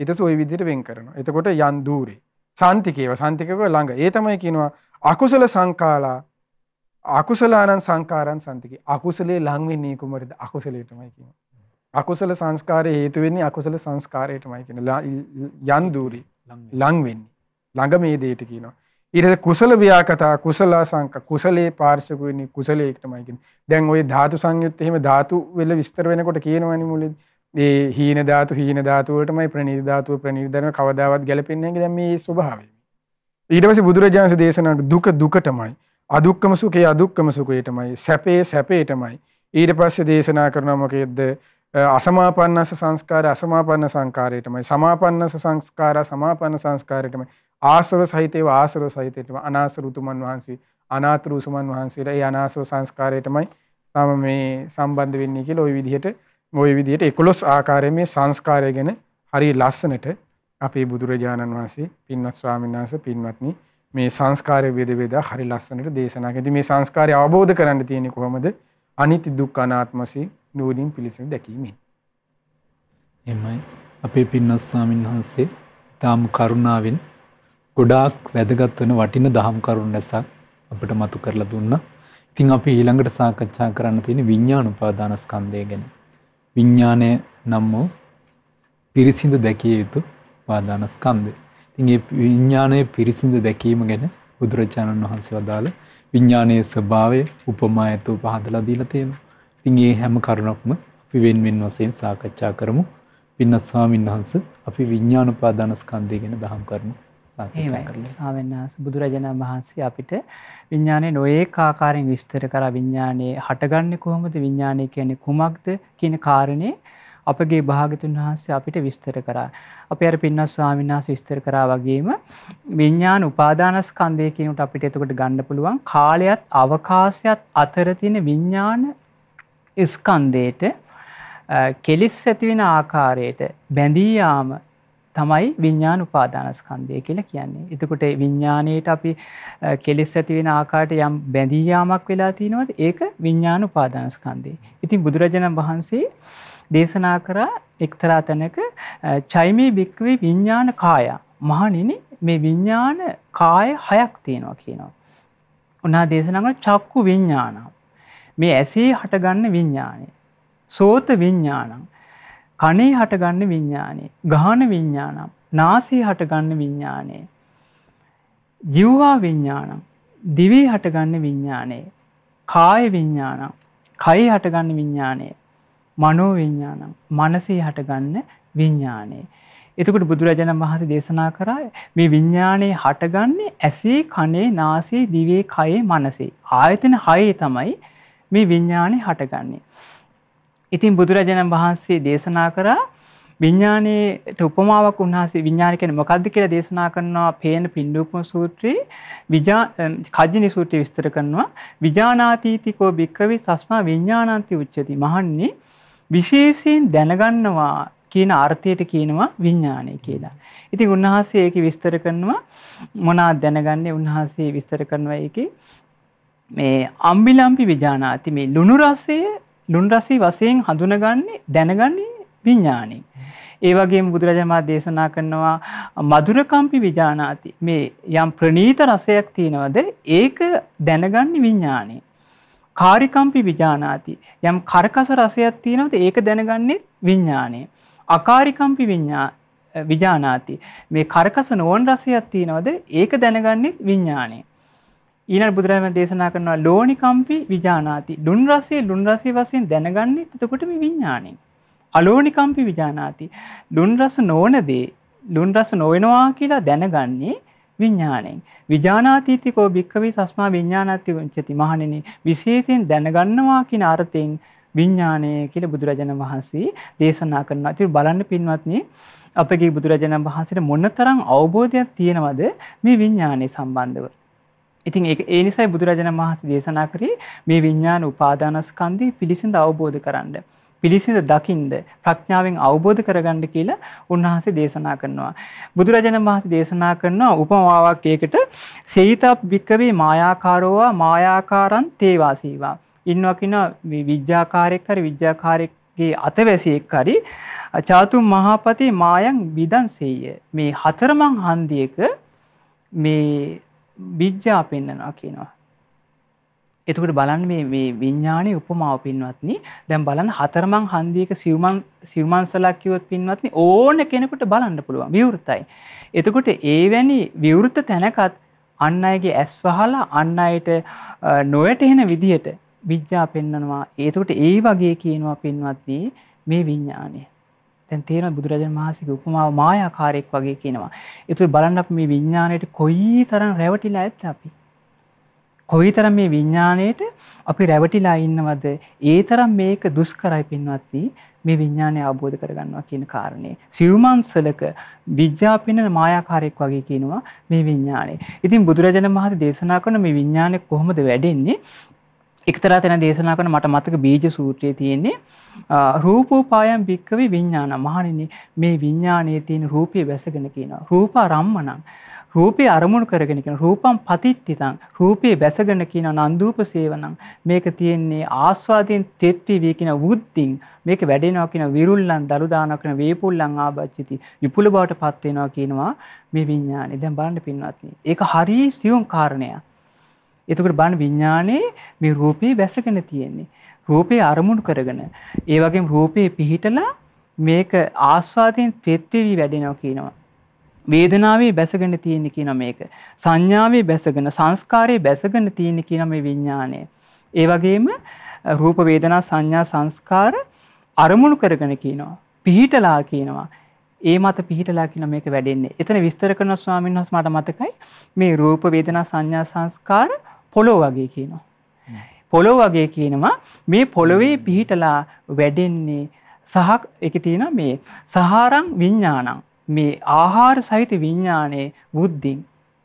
ඊටස ওই විදිහට වෙන් කරනවා. එතකොට යන් দূරේ සාන්තිකේව සාන්තිකව ළඟ. ඒ තමයි කියනවා අකුසල සංකාලා අකුසලානං සංකාරං සාන්තිකේ. අකුසලේ ලං වෙන්නේ කුමරද? අකුසලයටමයි කියනවා. අකුසල සංස්කාරය හේතු වෙන්නේ අකුසල සංස්කාරයටමයි කියනවා. යන් දූරි ලං වෙන්නේ. ළඟ මේ දෙයට කියනවා. ඊට කුසල ව්‍යාකතා කුසල සංක කුසලේ පාර්ශක වෙන්නේ කුසලයකටමයි කියන්නේ. දැන් ওই ධාතු සංයුත් එහෙම ධාතු වල විස්තර වෙනකොට කියනවනේ මුලදී ඒ හීන ධාතු හීන ධාතු වලටමයි ප්‍රනීත ධාතුව ප්‍රනීත ධර්ම කවදාවත් වෙන්නේ නැහැ. දැන් මේ ස්වභාවය. ඊට පස්සේ බුදුරජාණන්සේ දේශනා දුක දුකටමයි. අදුක්කම සුඛේ අදුක්කම සුඛේටමයි. සැපේ සැපේටමයි. ඊට පස්සේ දේශනා කරනවා මොකෙද්ද? අසමාපන්නස සංස්කාර අසමාපන්න සංකාරයටමයි සමාපන්නස සංස්කාර සමාපන්න සංස්කාරයටමයි ආශ්‍රව සහිතව ආශ්‍රව සහිතයටම අනාසර උතුමන් වහන්සේ අනාතර උතුමන් වහන්සේලා ඒ අනාසව සංස්කාරයටමයි තම මේ සම්බන්ධ වෙන්නේ කියලා ওই විදිහට ওই විදිහට 11 ආකාරයේ මේ සංස්කාරය ගැන හරිය ලස්සනට අපේ බුදුරජාණන් වහන්සේ පින්වත් ස්වාමීන් වහන්සේ පින්වත්නි මේ සංස්කාරය වේද වේදා හරි ලස්සනට දේශනා කරනවා. ඉතින් මේ සංස්කාරය අවබෝධ කරගන්න තියෙන්නේ කොහොමද? අනිත්‍ය දුක්ඛ අනාත්මසි නෝනින් පිළිසින දැකීමෙන්. එමය අපේ පින්වත් ස්වාමීන් වහන්සේ ඊටාම් කරුණාවෙන් ගොඩාක් වැදගත් වෙන වටින දහම් කරුණු රැසක් අපිට මතු කරලා දුන්නා. ඉතින් අපි ඊළඟට සාකච්ඡා කරන්න තියෙන විඥාන උපාදානස්කන්ධය ගැන. විඥාණය නම් වූ පිරිසිඳ දැකිය යුතු පාදානස්කන්ධය. ඉතින් මේ විඥාණය පිරිසිඳ දැකීම ගැන බුදුරජාණන් වහන්සේ වදාළ විඥානයේ ස්වභාවය උපමා ඇතුව පහදලා දීලා තියෙනවා. ඉතින් මේ හැම කරුණක්ම අපි වෙන වෙන වශයෙන් සාකච්ඡා කරමු. පින්න ස්වාමීන් වහන්සේ අපි විඥාන උපාදාන ස්කන්ධය ගැන දහම් කරමු. සාවෙන්න්නස බුදුරජාණන් වහන්සේ අපිට විඤ්ඥානය නොඒ කාකාරෙන් විස්තර කර විඤ්ඥානයේ හටගන්න කොහොමද විඤ්ඥානය කියන්නේ කුමක්ද කියන කාරණය අපගේ භාගතුන් වහන්සේ අපිට විස්තර කරා. අප අර පින්නස් ස්වාමිනාස විස්තර කරා වගේම විඤ්ඥාන උපාදානස්කන්දය කියනට අපිට එතකට ගණ්ඩ පුළුවන් කාලයත් අවකාශයත් අතරතින විඤ්ඥාන ස්කන්දයට කෙලිස් ඇතිවෙන ආකාරයට බැඳීයාම තමයි විඤ්ඥාන උපාදානස්කන්දය කියලා කියන්නේ. එතකොට විඤ්ඥානයට අපි කෙලෙස් ඇතිවෙන ආකාට යම් බැඳීයාමක් වෙලා තියෙනවද ඒක විඤ්ඥාන උපාදානස්කන්දේ. ඉතින් බුදුරජණන් වහන්සේ දේශනා කරා එක්තරා තැනක චෛමී භික්වේ විඤ්ඥාන කායා. මහනිනි මේ විඤ්ඥාන කාය හයක් තියෙනවා කියනවා. උනා දේශනඟ චක්කු විඤ්ඥානම්. මේ ඇසේ හටගන්න විඤ්ඥානය. සෝත විඤ්ඥානම් කනේ හටගන්න විඤ්ඥානය ගාන විඤ්ඥානම් නාසේ හටගන්න විඤ්ඥානය ජිව්වා විඤ්ඥානම් දිවී හටගන්න විඤ්ඥානය කාය විඤ්ඥානම් කයි හටගන්න විඤ්ඥානය මනෝ විඤ්ඥානම් මනසේ හටගන්න විඤ්ඥානය. එතකට බුදුරජාණන් වහස දේශනා කරා මේ විඤ්ඥානයේ හටගන්නේ ඇසේ කනේ නාසේ දිවේ කයේ මනසේ. ආයතන හයේ තමයි මේ විඤ්ඥානය හටගන්නේ. ඉතින් බුදුරජාණන් වහන්සේ දේශනා කරා විඥානයේට උපමාවක් උන්වහන්සේ විඥාන කියන්නේ මොකද්ද කියලා දේශනා කරනවා පේන පින්ඩූපම සූත්‍රයේ විජා කජිනී සූත්‍රය විස්තර කරනවා විජානාතීතිකෝ භික්කවි සස්මා විඥානාන්ති උච්චති මහන්නේ විශේෂයෙන් දැනගන්නවා කියන අර්ථයට කියනවා විඥානය කියලා. ඉතින් උන්වහන්සේ ඒක විස්තර කරනවා මොනවද දැනගන්නේ උන්වහන්සේ විස්තර කරනවා ඒකේ මේ අම්බිලම්පි විජානාති මේ ලුණු රසයේ ලුන්රසී වසයෙන් හඳුනගන්නේ දැනගන්නේ විඤ්ඥානී. ඒවගේ බුදුරජමා දේශනා කරනවා මදුරකම්පි විජානාති මේ යම් ප්‍රනීත රසයක් තියෙනවද ඒක දැනගන්නේ විඤ්ඥානී. කාරිකම්පි විජානාති යම් කරකස රසයක් තියෙනවද ඒක දැනගන්නේ විඤ්ඥානය. අකාරිකම්පි විජානාති මේ කරකස නොවන් රසයක් තියෙනවද ඒක දැනගන්නේ විඤ්ඥානී. ඊළඟ බුදුරජාණන් දේශනා කරනවා ලෝණිකම්පි විජානාති. දුන් රසයේ දුන් රසයේ වශයෙන් දැනගන්නේ එතකොට මේ විඥාණයෙන්. අලෝණිකම්පි විජානාති. දුන් රස නොවන දේ දුන් රස නොවනවා කියලා දැනගන්නේ විඥාණයෙන්. විජානාතිතිකෝ භික්ඛවේ තස්මා විඥානාති උච්චති මහණෙනි. විශේෂයෙන් දැනගන්නවා කියන අර්ථයෙන් විඥාණය කියලා බුදුරජාණන් වහන්සේ දේශනා කරනවා. ඉතින් බලන්න පින්වත්නි අපගේ බුදුරජාණන් වහන්සේට මොනතරම් අවබෝධයක් තියෙනවද මේ විඥාණය සම්බන්ධව? ඉතින් ඒ නිසයි බුදුරජාණන් වහන්සේ දේශනා කරේ මේ විඥාන උපාදානස්කන්ධය පිළිසිඳ අවබෝධ කරගන්න. පිළිසිඳ දකින්ද ප්‍රඥාවෙන් අවබෝධ කරගන්න කියලා උන්වහන්සේ දේශනා කරනවා. බුදුරජාණන් වහන්සේ දේශනා කරන උපමාවක් ඒකට සේිතබ් වික්කවේ මායාකාරෝවා මායාකාරං තේවාසීවා. ඉන්නවා කියන විද්‍යාකාරයෙක් හරි විද්‍යාකාරයෙක්ගේ අතවැසියෙක් හරි චාතු මහපති මායන් විදන්සෙය. මේ හතරමං හන්දියක මේ බිජ්ජා පෙන්න්නනවා කියනවා. එතකට බලන් මේ විඤ්ඥානය උපමාව පින්වත්නි දැම් බලන් හතරමං හන්දියක සිවමන් සිවමන් සලක්කිවොත් පින්වත්නි ඕන කෙනෙකුට බලන්න පුළුවන් විවෘතයි. එතකොට ඒවැනි විවෘත තැනකත් අන්න අයගේ ඇස් වහලා අන්න අයට නොයට එහෙන විදිහට විද්‍යා පෙන්නනවා ඒතකොට ඒ වගේ කියනවා පින්වත්දී මේ විඤ්ඥානය. දැන් තේරෙන බුදුරජාණන් වහන්සේගේ උපමාව මායාකාරයක් වගේ කියනවා. ඒතුළු බලන්න අපි මේ විඥාණයට කොයිතරම් රැවටිලා ඇත්ද අපි. කොයිතරම් මේ විඥාණයට අපි රැවටිලා ඉන්නවද? ඒ තරම් මේක දුෂ්කරයි පින්වත්ටි මේ විඥාණය අවබෝධ කරගන්නවා කියන කාරණේ. සිව්මන්සලක විඥාපින මායාකාරයක් වගේ කියනවා මේ විඥාණය. ඉතින් බුදුරජාණන් වහන්සේ දේශනා කරන මේ විඥාණය කොහොමද වැඩෙන්නේ? එක්තරා තැන දේශනා කරන මට මතක බීජ සූත්‍රයේ තියෙන්නේ රූපෝපායම් භික්කවි විඥාන මහණෙනි මේ විඥානයේ තියෙන රූපය වැසගෙන කියනවා රූපාරම්මණං රූපේ අරමුණු කරගෙන කියන රූපම් පතිට්ඨිතං රූපේ වැසගෙන කියන නන්දූප සේවනං මේක තියෙන්නේ ආස්වාදයෙන් තෙත්වි වී කියන වුද්ධින් මේක වැඩෙනවා කියන විරුල්ලන් දරු දානවා කියන වේපුල්ලන් ආබච්චති විපුල බවටපත් වෙනවා කියනවා මේ විඥානේ දැන් බලන්න පින්වත්නි ඒක හරි සියුම් කාරණයක් එතකට බන් විඤ්ඥානයේ මේ රූපයේ බැසගෙන තියෙන්නේ. රූපය අරමුණු කරගෙන. ඒ වගේ රූපයේ පිහිටලා මේක ආස්වාදයෙන් තෙත්වවී වැඩෙනව කියනවා. වේදනාවේ බැසගෙන තියෙන කියන මේක. සංඥාවේ බැසගෙන සංස්කාරයේ බැසගෙන තියෙන කියන මේ විඤ්ඥානය. ඒ වගේම රූප වේදනා සංඥා සංස්කාර අරමුණු කරගෙන කියනවා. පිහිටලා කියනවා. ඒ මත පිහිටලා කියන මේක වැඩෙන්නේ. එතන විස්තර කරන ස්වාමීන් වහන්සේ මට මතකයි මේ රූප වේදනා සංඥා සංස්කාර පොලෝ වගේ කියනවා. පොලොව වගේ කියනවා මේ පොළොවේ පිහිටලා වැඩෙන්නේ සහ එක තියෙන මේ සහාරං විඤ්ඥානං මේ ආහාර සහිත විඤ්ඥානයේ බුද්ධින්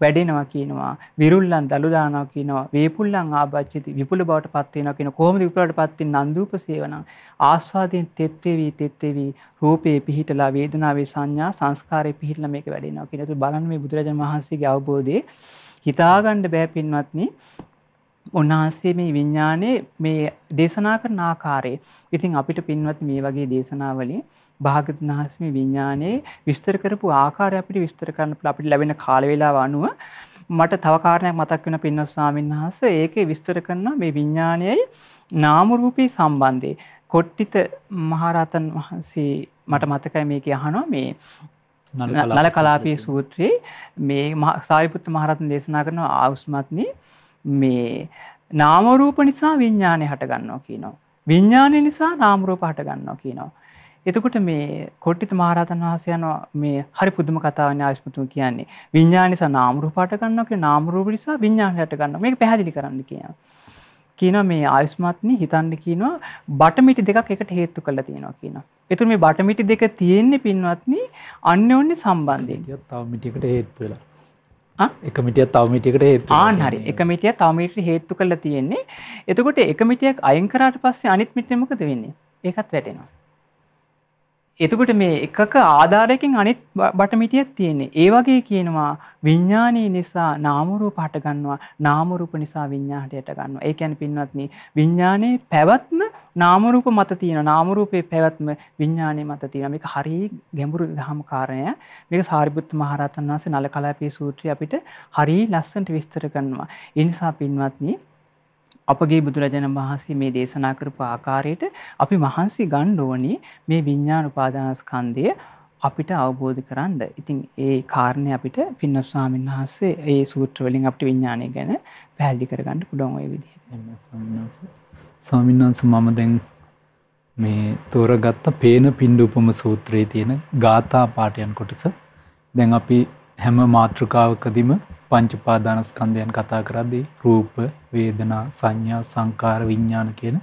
වැඩෙනවා කියනවා විරුල්ලන් දළුදානවා කියනවා වේපුල්ලන් ආභච්චති විපුල බවට පත්වෙනවා කියන කොහොමද විපුලට පත්තින් නන්දූප සේවනම් ආස්වාදයෙන් තෙත්වෙවී තෙත්වෙවී රූපයේ පිහිටලා වේදනාවේ සංඥා සංස්කාරයේ පිහිටලා මේක වැඩෙනවා කියන තුරු බලන්න මේ බුදුරජාණන් වහන්සේගේ අවබෝධයේ හිතාගන්න බෑ පින්වත්නි උන්වහන්සේ මේ විඤ්ඥානය මේ දේශනා කරන ආකාරයේ ඉතින් අපිට පින්වත් මේ වගේ දේශනාවලින් භාගතුන් වහන්සේ මේ විඤ්ඥානයේ විස්තර කරපු ආකාරය අපිට විස්තර කරන්න අපිට ලැබෙන කාලවේලාව අනුව මට තව කාරණයක් මතක් වෙන පින්නොත් ස්වාමීන් වහන්සේ ඒකේ විස්තර කරන මේ විඥානයයි නාම රූපී සම්බන්ධේ කොට්ටිත මහරතන් වහන්සේ මට මතකයි මේකේ අහනවා මේ නල කලාපය සූත්‍රයේ මේ සාරිපුත්ත මහරතන් දේශනා කරන අවස්මත්න මේ නාමරූප නිසා විඤ්ඥානය හටගන්නවා කියනවා. විඤ්ඥානය නිසා නාමරූප හටගන්නවා කියනවා. එතකොට මේ කොට්ටිත මහරතන් වහසයන මේ හරි පුදුම කතාවන ආශපතුම කියන්නේ විඤ්ඥානිසා නාමරූපාට ගන්නක නාමරූප නිසා විඤ්ඥානයට ගන්න මේ පැදිලි කරන්න කියනවා. කියනවා මේ ආයුස්මත්නි හිතන්න කියනවා බටමිටි දෙකක් එකට හේතු කරලා තියෙනවා කියනවා. ඒතුළු මේ බටමිටි දෙක තියෙන්නේ පින්වත්නි අන්‍යෝන්‍ය සම්බන්ධයෙන්. තව මිටියකට හේතු වෙලා. එක මිටිය තව මිටියකට හේතු ආන් හරි. එක මිටිය තව මිටියට හේතු කරලා තියෙන්නේ. එතකොට එක මිටියක් අයින් කරාට පස්සේ අනිත් මිටිය මොකද වෙන්නේ? ඒකත් වැටෙනවා. එතකොට මේ එකක ආධාරයකින් අනිත් බටමිටියක් තියෙන්නේ. ඒ වගේ කියනවා විඥානයේ නිසා නාම රූප හට ගන්නවා. නාම රූප නිසා විඥාණයට යට ගන්නවා. ඒ කියන්නේ පින්වත්නි විඥානයේ පැවැත්ම නාම රූප මත තියෙනවා. නාම රූපේ පැවැත්ම විඥානයේ මත තියෙනවා. මේක හරිය ගැඹුරු දහම කාරණය. මේක සාරිපුත් මහ රහතන් වහන්සේ නලකලාපී සූත්‍රය අපිට හරිය ලස්සනට විස්තර කරනවා. ඒ නිසා පින්වත්නි අපගේ බුදුරජාණන් වහන්සේ මේ දේශනා කරපු ආකාරයට අපි මහන්සි ගන්න ඕනේ මේ විඥාන උපාදානස්කන්ධය අපිට අවබෝධ කරන්න. ඉතින් ඒ කාරණේ අපිට පින්නොස් ස්වාමීන් වහන්සේ ඒ සූත්‍ර වලින් අපිට විඥානය ගැන පැහැදිලි කරගන්න පුළුවන් ওই විදිහට. ස්වාමීන් වහන්සේ මම දැන් මේ තෝරගත්ත පේන පින්ඩූපම සූත්‍රයේ තියෙන ගාථා පාඨයන් කොටස දැන් අපි හැම මාත්‍රකාවකදීම පංච උපාදානස්කන්ධයන් කතා කරද්දී රූප, වේදනා, සංඥා, සංකාර, විඥාන කියන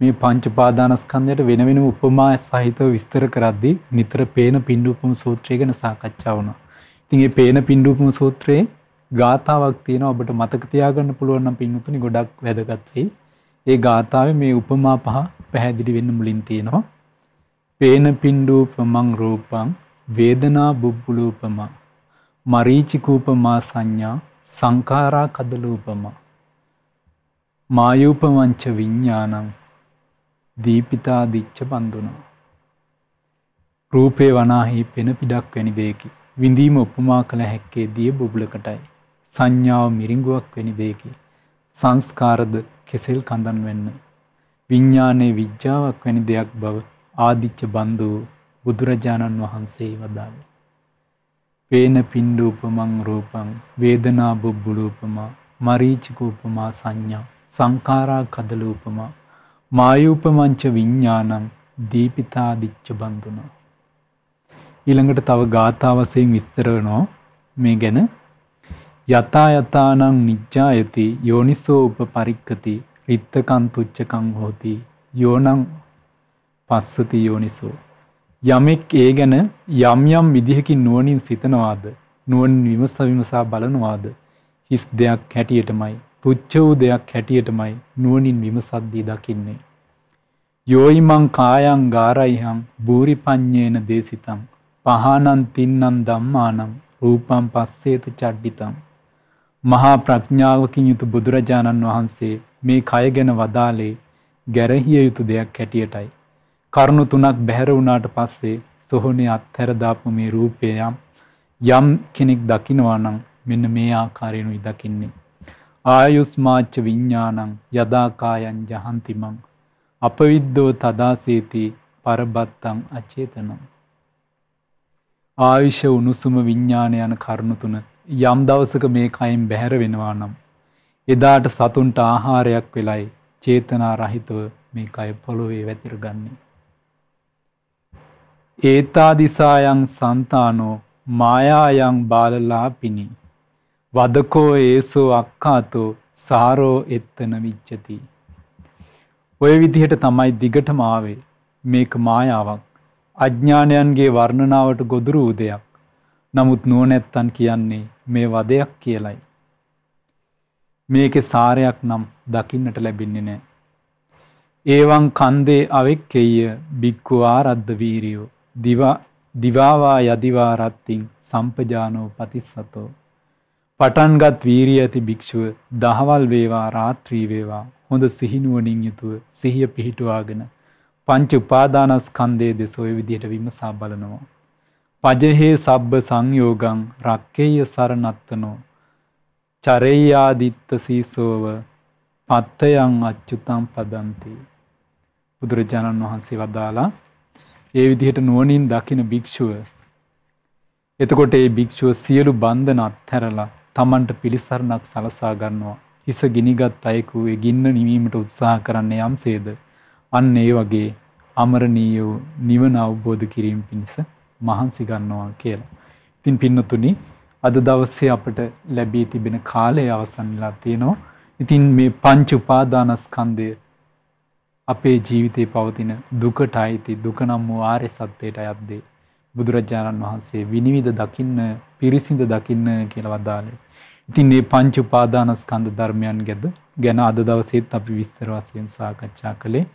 මේ පංච උපාදානස්කන්ධයට වෙන වෙනම උපමා සහිතව විස්තර කරද්දී නිතර පේන පින්ඩූපම සූත්‍රය ගැන සාකච්ඡා වුණා. ඉතින් මේ පේන පින්ඩූපම සූත්‍රයේ ගාතාවක් තියෙනවා ඔබට මතක තියාගන්න පුළුවන් නම් පින්වතුනි ගොඩක් වැදගත් වෙයි. ඒ ගාථාවේ මේ උපමා පහ පැහැදිලි වෙන්න මුලින් තියෙනවා. පේන පින්ඩූපමං රූපං වේදනා බුබ්බුලූපමං මරීචිකූපමා සංඥා සංකාරා කදලූපමා. මායූපමංච විඤ්ඥානං දීපිතා දිච්ච බඳුනා. රූපය වනාහි පෙන පිඩක් වැනි දෙයකි. විඳීම උපමා කළ හැක්කේ දිය බුබ්ලකටයි. සංඥාව මිරිංගුවක් වැනි දෙයකි. සංස්කාරද කෙසෙල් කඳන් වෙන්න. විඤ්ඥානයේ විද්‍යාවක් වැනි දෙයක් බව ආදිච්ච බන්ධූ බුදුරජාණන් වහන්සේ වදාවේ. වේන පින්ඩූපමං රූපං වේදනා බුබ්බුලූපමා මරීචිකූපමා සංඥා සංඛාරා කදලූපමා මායූපමංච විඤ්ඤාණං දීපිතා දිච්ච බඳුනා ඊළඟට තව ගාථා වශයෙන් විස්තර කරනවා මේ ගැන යතා යතානං නිජ්ජායති යෝනිසෝ උපපරික්කති රිත්තකං තුච්චකං හෝති යෝනං පස්සති යෝනිසෝ යමෙක් ඒ ගැන යම් යම් විදිහකින් නුවණින් සිතනවාද නුවණින් විමස විමසා බලනවාද හිස් දෙයක් හැටියටමයි පුච්ච වූ දෙයක් හැටියටමයි නුවණින් විමසද්දී දකින්නේ යෝයිමං කායං ගාරයිහම් බූරිපඤ්ඤේන දේසිතං පහානං තින්නම් ධම්මානම් රූපං පස්සේත චඩ්ඩිතං මහා ප්‍රඥාවකින් යුතු බුදුරජාණන් වහන්සේ මේ කය ගැන වදාලේ ගැරහිය යුතු දෙයක් හැටියටයි කරුණු තුනක් බැහැර වුණාට පස්සේ සොහොනේ අත්හැර දාපු මේ රූපය යම් යම් කෙනෙක් දකිනවා නම් මෙන්න මේ ආකාරයෙන්ුයි දකින්නේ ආයුස්මාච්ච විඤ්ඤාණං යදාකායං ජහන්තිමං අපවිද්දෝ තදාසේති පරබත්තං අචේතනං ආයුෂ උණුසුම විඤ්ඤාණ යන කරුණු තුන යම් දවසක මේ කයින් බැහැර වෙනවා නම් එදාට සතුන්ට ආහාරයක් වෙලයි චේතනා රහිතව මේ කය පොළොවේ වැතිර ගන්නේ ඒතාදිසායන් සන්තානෝ මායායන් බාලලාපිනි. වදකෝ ඒසෝ අක්කාතෝ සාරෝ එත්තන විච්චති. ඔය විදිහට තමයි දිගටම ආවේ මේක මායාවක්. අඥ්ඥානයන්ගේ වර්ණනාවට ගොදුරු උදයක්. නමුත් නුවනැත්තන් කියන්නේ මේ වදයක් කියලයි. මේකෙ සාරයක් නම් දකින්නට ලැබින්නේ නෑ. ඒවන් කන්දේ අවෙක්කෙය බික්කුවා රද්ද වීරියෝ දිවාවා යදිවා රත්තිං සම්පජානෝ පතිස්සතෝ පටන්ගත් වීරිය ඇති භික්ෂුව දහවල් වේවා රාත්‍රී වේවා හොඳ සිහිනුවනින් යුතුව සිහිය පිහිටුවාගෙන පංච උපාදානස්කන්දේ දෙස ඔය විදිහට විමසා බලනවා. පජහේ සබ්බ සංයෝගං රක්කේය සරණත්තනෝ චරෙයාදිත්ත සීසෝව පත්තයන් අච්චුතම් පදන්ති. බුදුරජාණන් වහන්සේ වදාලා ඒ විදිහට නුවණින් දකින භික්ෂුව එතකොට ඒ භික්ෂුව සියලු බන්ධන අත්හැරලා Tamanට පිළිසරණක් සලසා ගන්නවා. හිස ගිනිගත් අයෙකු ඒ ගින්න නිවීමට උත්සාහ කරන්න යම්සේද අන්න ඒ වගේ අමරණීය වූ නිවන අවබෝධ කිරීම පිණිස මහන්සි ගන්නවා කියලා. ඉතින් පින්නතුනි අද දවස්සේ අපට ලැබී තිබෙන කාලය අවසන්ලා තියෙනවා. ඉතින් මේ පංච උපාදානස්කන්දය අපේ ජීවිතේ පවතින දුකට අයිති දුක නම් වූ ආර්ය සත්‍යයට අයත්දේ බුදුරජාණන් වහන්සේ විනිවිද දකින්න පිරිසිඳ දකින්න කියලා වදාළේ. ඉතින් මේ පංච උපාදානස්කන්ධ ධර්මයන් ගැද ගැන අද දවසේත් අපි විස්තර වශයෙන් සාකච්ඡා කළේ.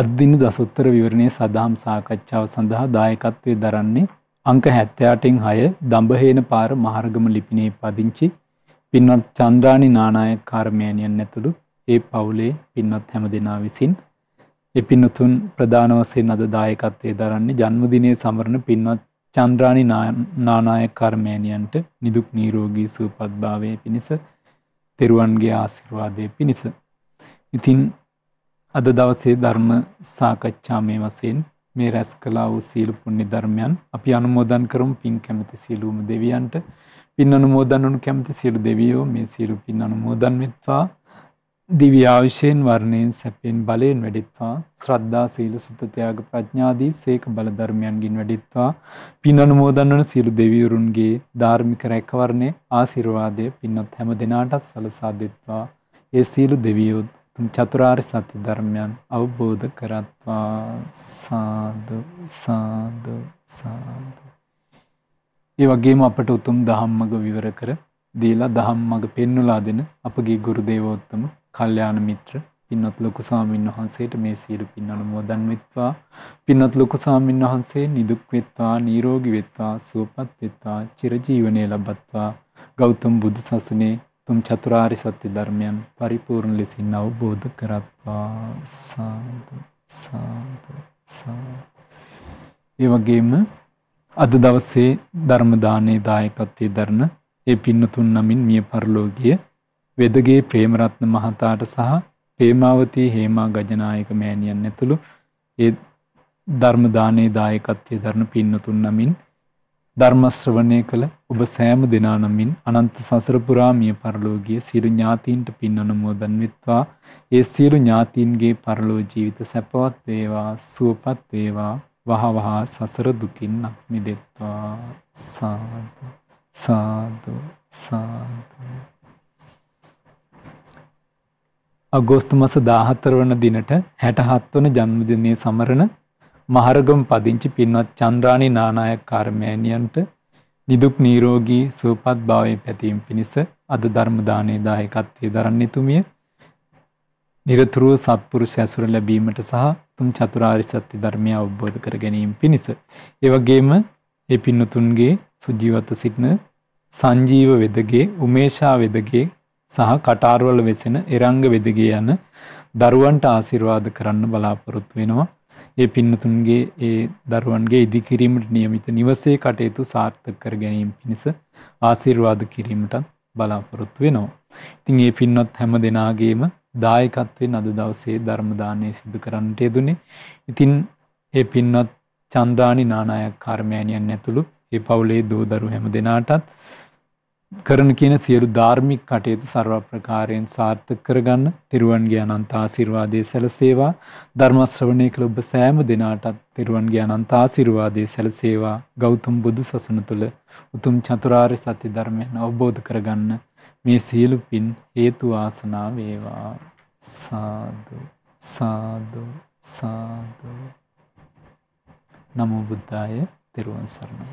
අද්දින දසොත්තර විවරණයේ සදාම් සාකච්ඡාව සඳහා දායකත්වයේ දරන්නේ අංක 78න් 6 දඹහේන පාර මහර්ගම ලිපිණේ පදිංචි පින්වත් චන්ද්‍රානි නානායක කර්මයන්යන් ඇතුළු ඒ පවුලේ පින්වත් හැම දෙනා විසින් ඒ පින්වතුන් ප්‍රධාන වශයෙන් අද දායකත්වයේ දරන්නේ ජන්මදිනයේ සමරන පින්වත් චන්ද්‍රානි නානායක කර්මෑණියන්ට නිදුක් නිරෝගී සුවපත්භාවය පිණිස තෙරුවන්ගේ ආශිර්වාදය පිණිස. ඉතින් අද දවසේ ධර්ම සාකච්ඡා මේ වශයෙන් මේ රැස් කළා වූ සීල පුණ්‍ය ධර්මයන් අපි අනුමෝදන් කරමු පින් කැමති සියලුම දෙවියන්ට පින් අනුමෝදන් වුණු කැමති සියලු දෙවියෝ මේ සියලු පින් අනුමෝදන් වෙත්වා දිව්‍ය ආයුෂයෙන් වර්ණයෙන් සැපයෙන් බලයෙන් වැඩිත්වා ශ්‍රද්ධා සීල සුත ත්‍යාග ප්‍රඥාදී සේක බල ධර්මයන්ගින් වැඩිත්වා පින් අනුමෝදන් වන සියලු දෙවිවරුන්ගේ ධාර්මික රැකවරණේ ආශිර්වාදය පින්වත් හැම දිනාටත් සලසා දෙත්වා ඒ සියලු දෙවියොත් තුම් චතුරාර්ය සත්‍ය ධර්මයන් අවබෝධ කරත්වා සාදු සාදු සාදු. ඒ වගේම අපට උතුම් දහම් මඟ විවර කර දීලා දහම් මඟ පෙන්වලා දෙන අපගේ ගුරු දේවෝත්තම කල්්‍යයාන මිත්‍ර පින්නත් ලොකු සාමීන් වහන්සේට මේ සියලු පින් අනුමෝදන් වෙත්වා පින්නත් ලොකු සාමීන් වහන්සේ නිදුක් වෙත්වා නිරෝගී වෙත්වා සුවපත් වෙත්වා චිරජීවනයේ ලබත්වා ගෞතම බුදු සසුනේ තුම් චතුරාර්ය සත්‍ය ධර්මයන් පරිපූර්ණ ලෙසින් අවබෝධ කරත්වා සාදු සාදු සාදු ඒ වගේම අද දවසේ ධර්ම දානයේ දායකත්වයේ දරන ඒ පින්නතුන් නමින් මිය පරලෝකීය වෙදගේ ප්‍රේමරත්න මහතාට සහ ප්‍රේමාවතී හේමා ගජනායක මෑණියන් ඇතුළු ඒ ධර්ම දානයේ දායකත්වයේ දරන පින්නතුන් නමින් ධර්ම ශ්‍රවණය කළ ඔබ සෑම දෙනා නමින් අනන්ත සසර පුරා මිය පරලෝකීය සියලු ඥාතීන්ට පින් අනුමෝදන් වෙත්වා ඒ සියලු ඥාතීන්ගේ පරලෝක ජීවිත සැපවත් වේවා සුවපත් වේවා වහවහ සසර දුකින් මිදෙත්වා සාදු සාදු සාදු අගෝස්තු මස 14 වන දිනට 67 වන ජන්මදිනයේ සමරන මහරගම පදිංචි පින්වත් චන්ද්‍රානි නානායක කාර්මෑණියන්ට නිදුක් නිරෝගී සුවපත් භාවයේ පැතීම පිණිස අද ධර්ම දානයේ දායකත්වයේ දරන්නේ තුමිය. নিরතුරු සත්පුරුෂ ඇසුර ලැබීමට සහ තුන් චතුරාර්ය සත්‍ය ධර්මය අවබෝධ කර ගැනීම පිණිස. ඒ වගේම ඒ පින්නතුන්ගේ සුජීවත්ව සිටින සංජීව වෙදගේ උමේෂා වෙදගේ සහ කටාරුවල වෙසෙන එරංග වෙදගේ යන දරුවන්ට ආශිර්වාද කරන්න බලාපොරොත්තු වෙනවා. ඒ පින්නතුන්ගේ ඒ දරුවන්ගේ ඉදිකිරීමට නියමිත නිවසේ කටයුතු සාර්ථක කර ගැනීම පිණිස ආශිර්වාද කිරීමටත් බලාපොරොත්තු වෙනවා. ඉතින් ඒ පින්වත් හැම දෙනාගේම දායකත්වයෙන් අද දවසේ ධර්ම දානය සිදු කරන්නට යෙදුනේ. ඉතින් ඒ පින්වත් චන්ද්‍රානි නානායක කර්මයන්යන් ඇතුළු ඒ පවුලේ දූ දරු හැම දෙනාටත් කරන කියන සියලු ධාර්මික කටයුතු ਸਰව ප්‍රකාරයෙන් සාර්ථක කරගන්න තිරුවන්ගේ අනන්ත ආශිර්වාදයේ සැලසේවා ධර්ම ශ්‍රවණය කළ ඔබ සෑම දිනාටත් තිරුවන්ගේ අනන්ත ආශිර්වාදයේ සැලසේවා ගෞතම බුදු සසුන තුල උතුම් චතුරාර්ය සත්‍ය ධර්මයන් අවබෝධ කරගන්න මේ සියලු පින් හේතු ආසනා වේවා සාදු සාදු සාදු නමෝ බුද්ධාය තෙරුවන් සරණයි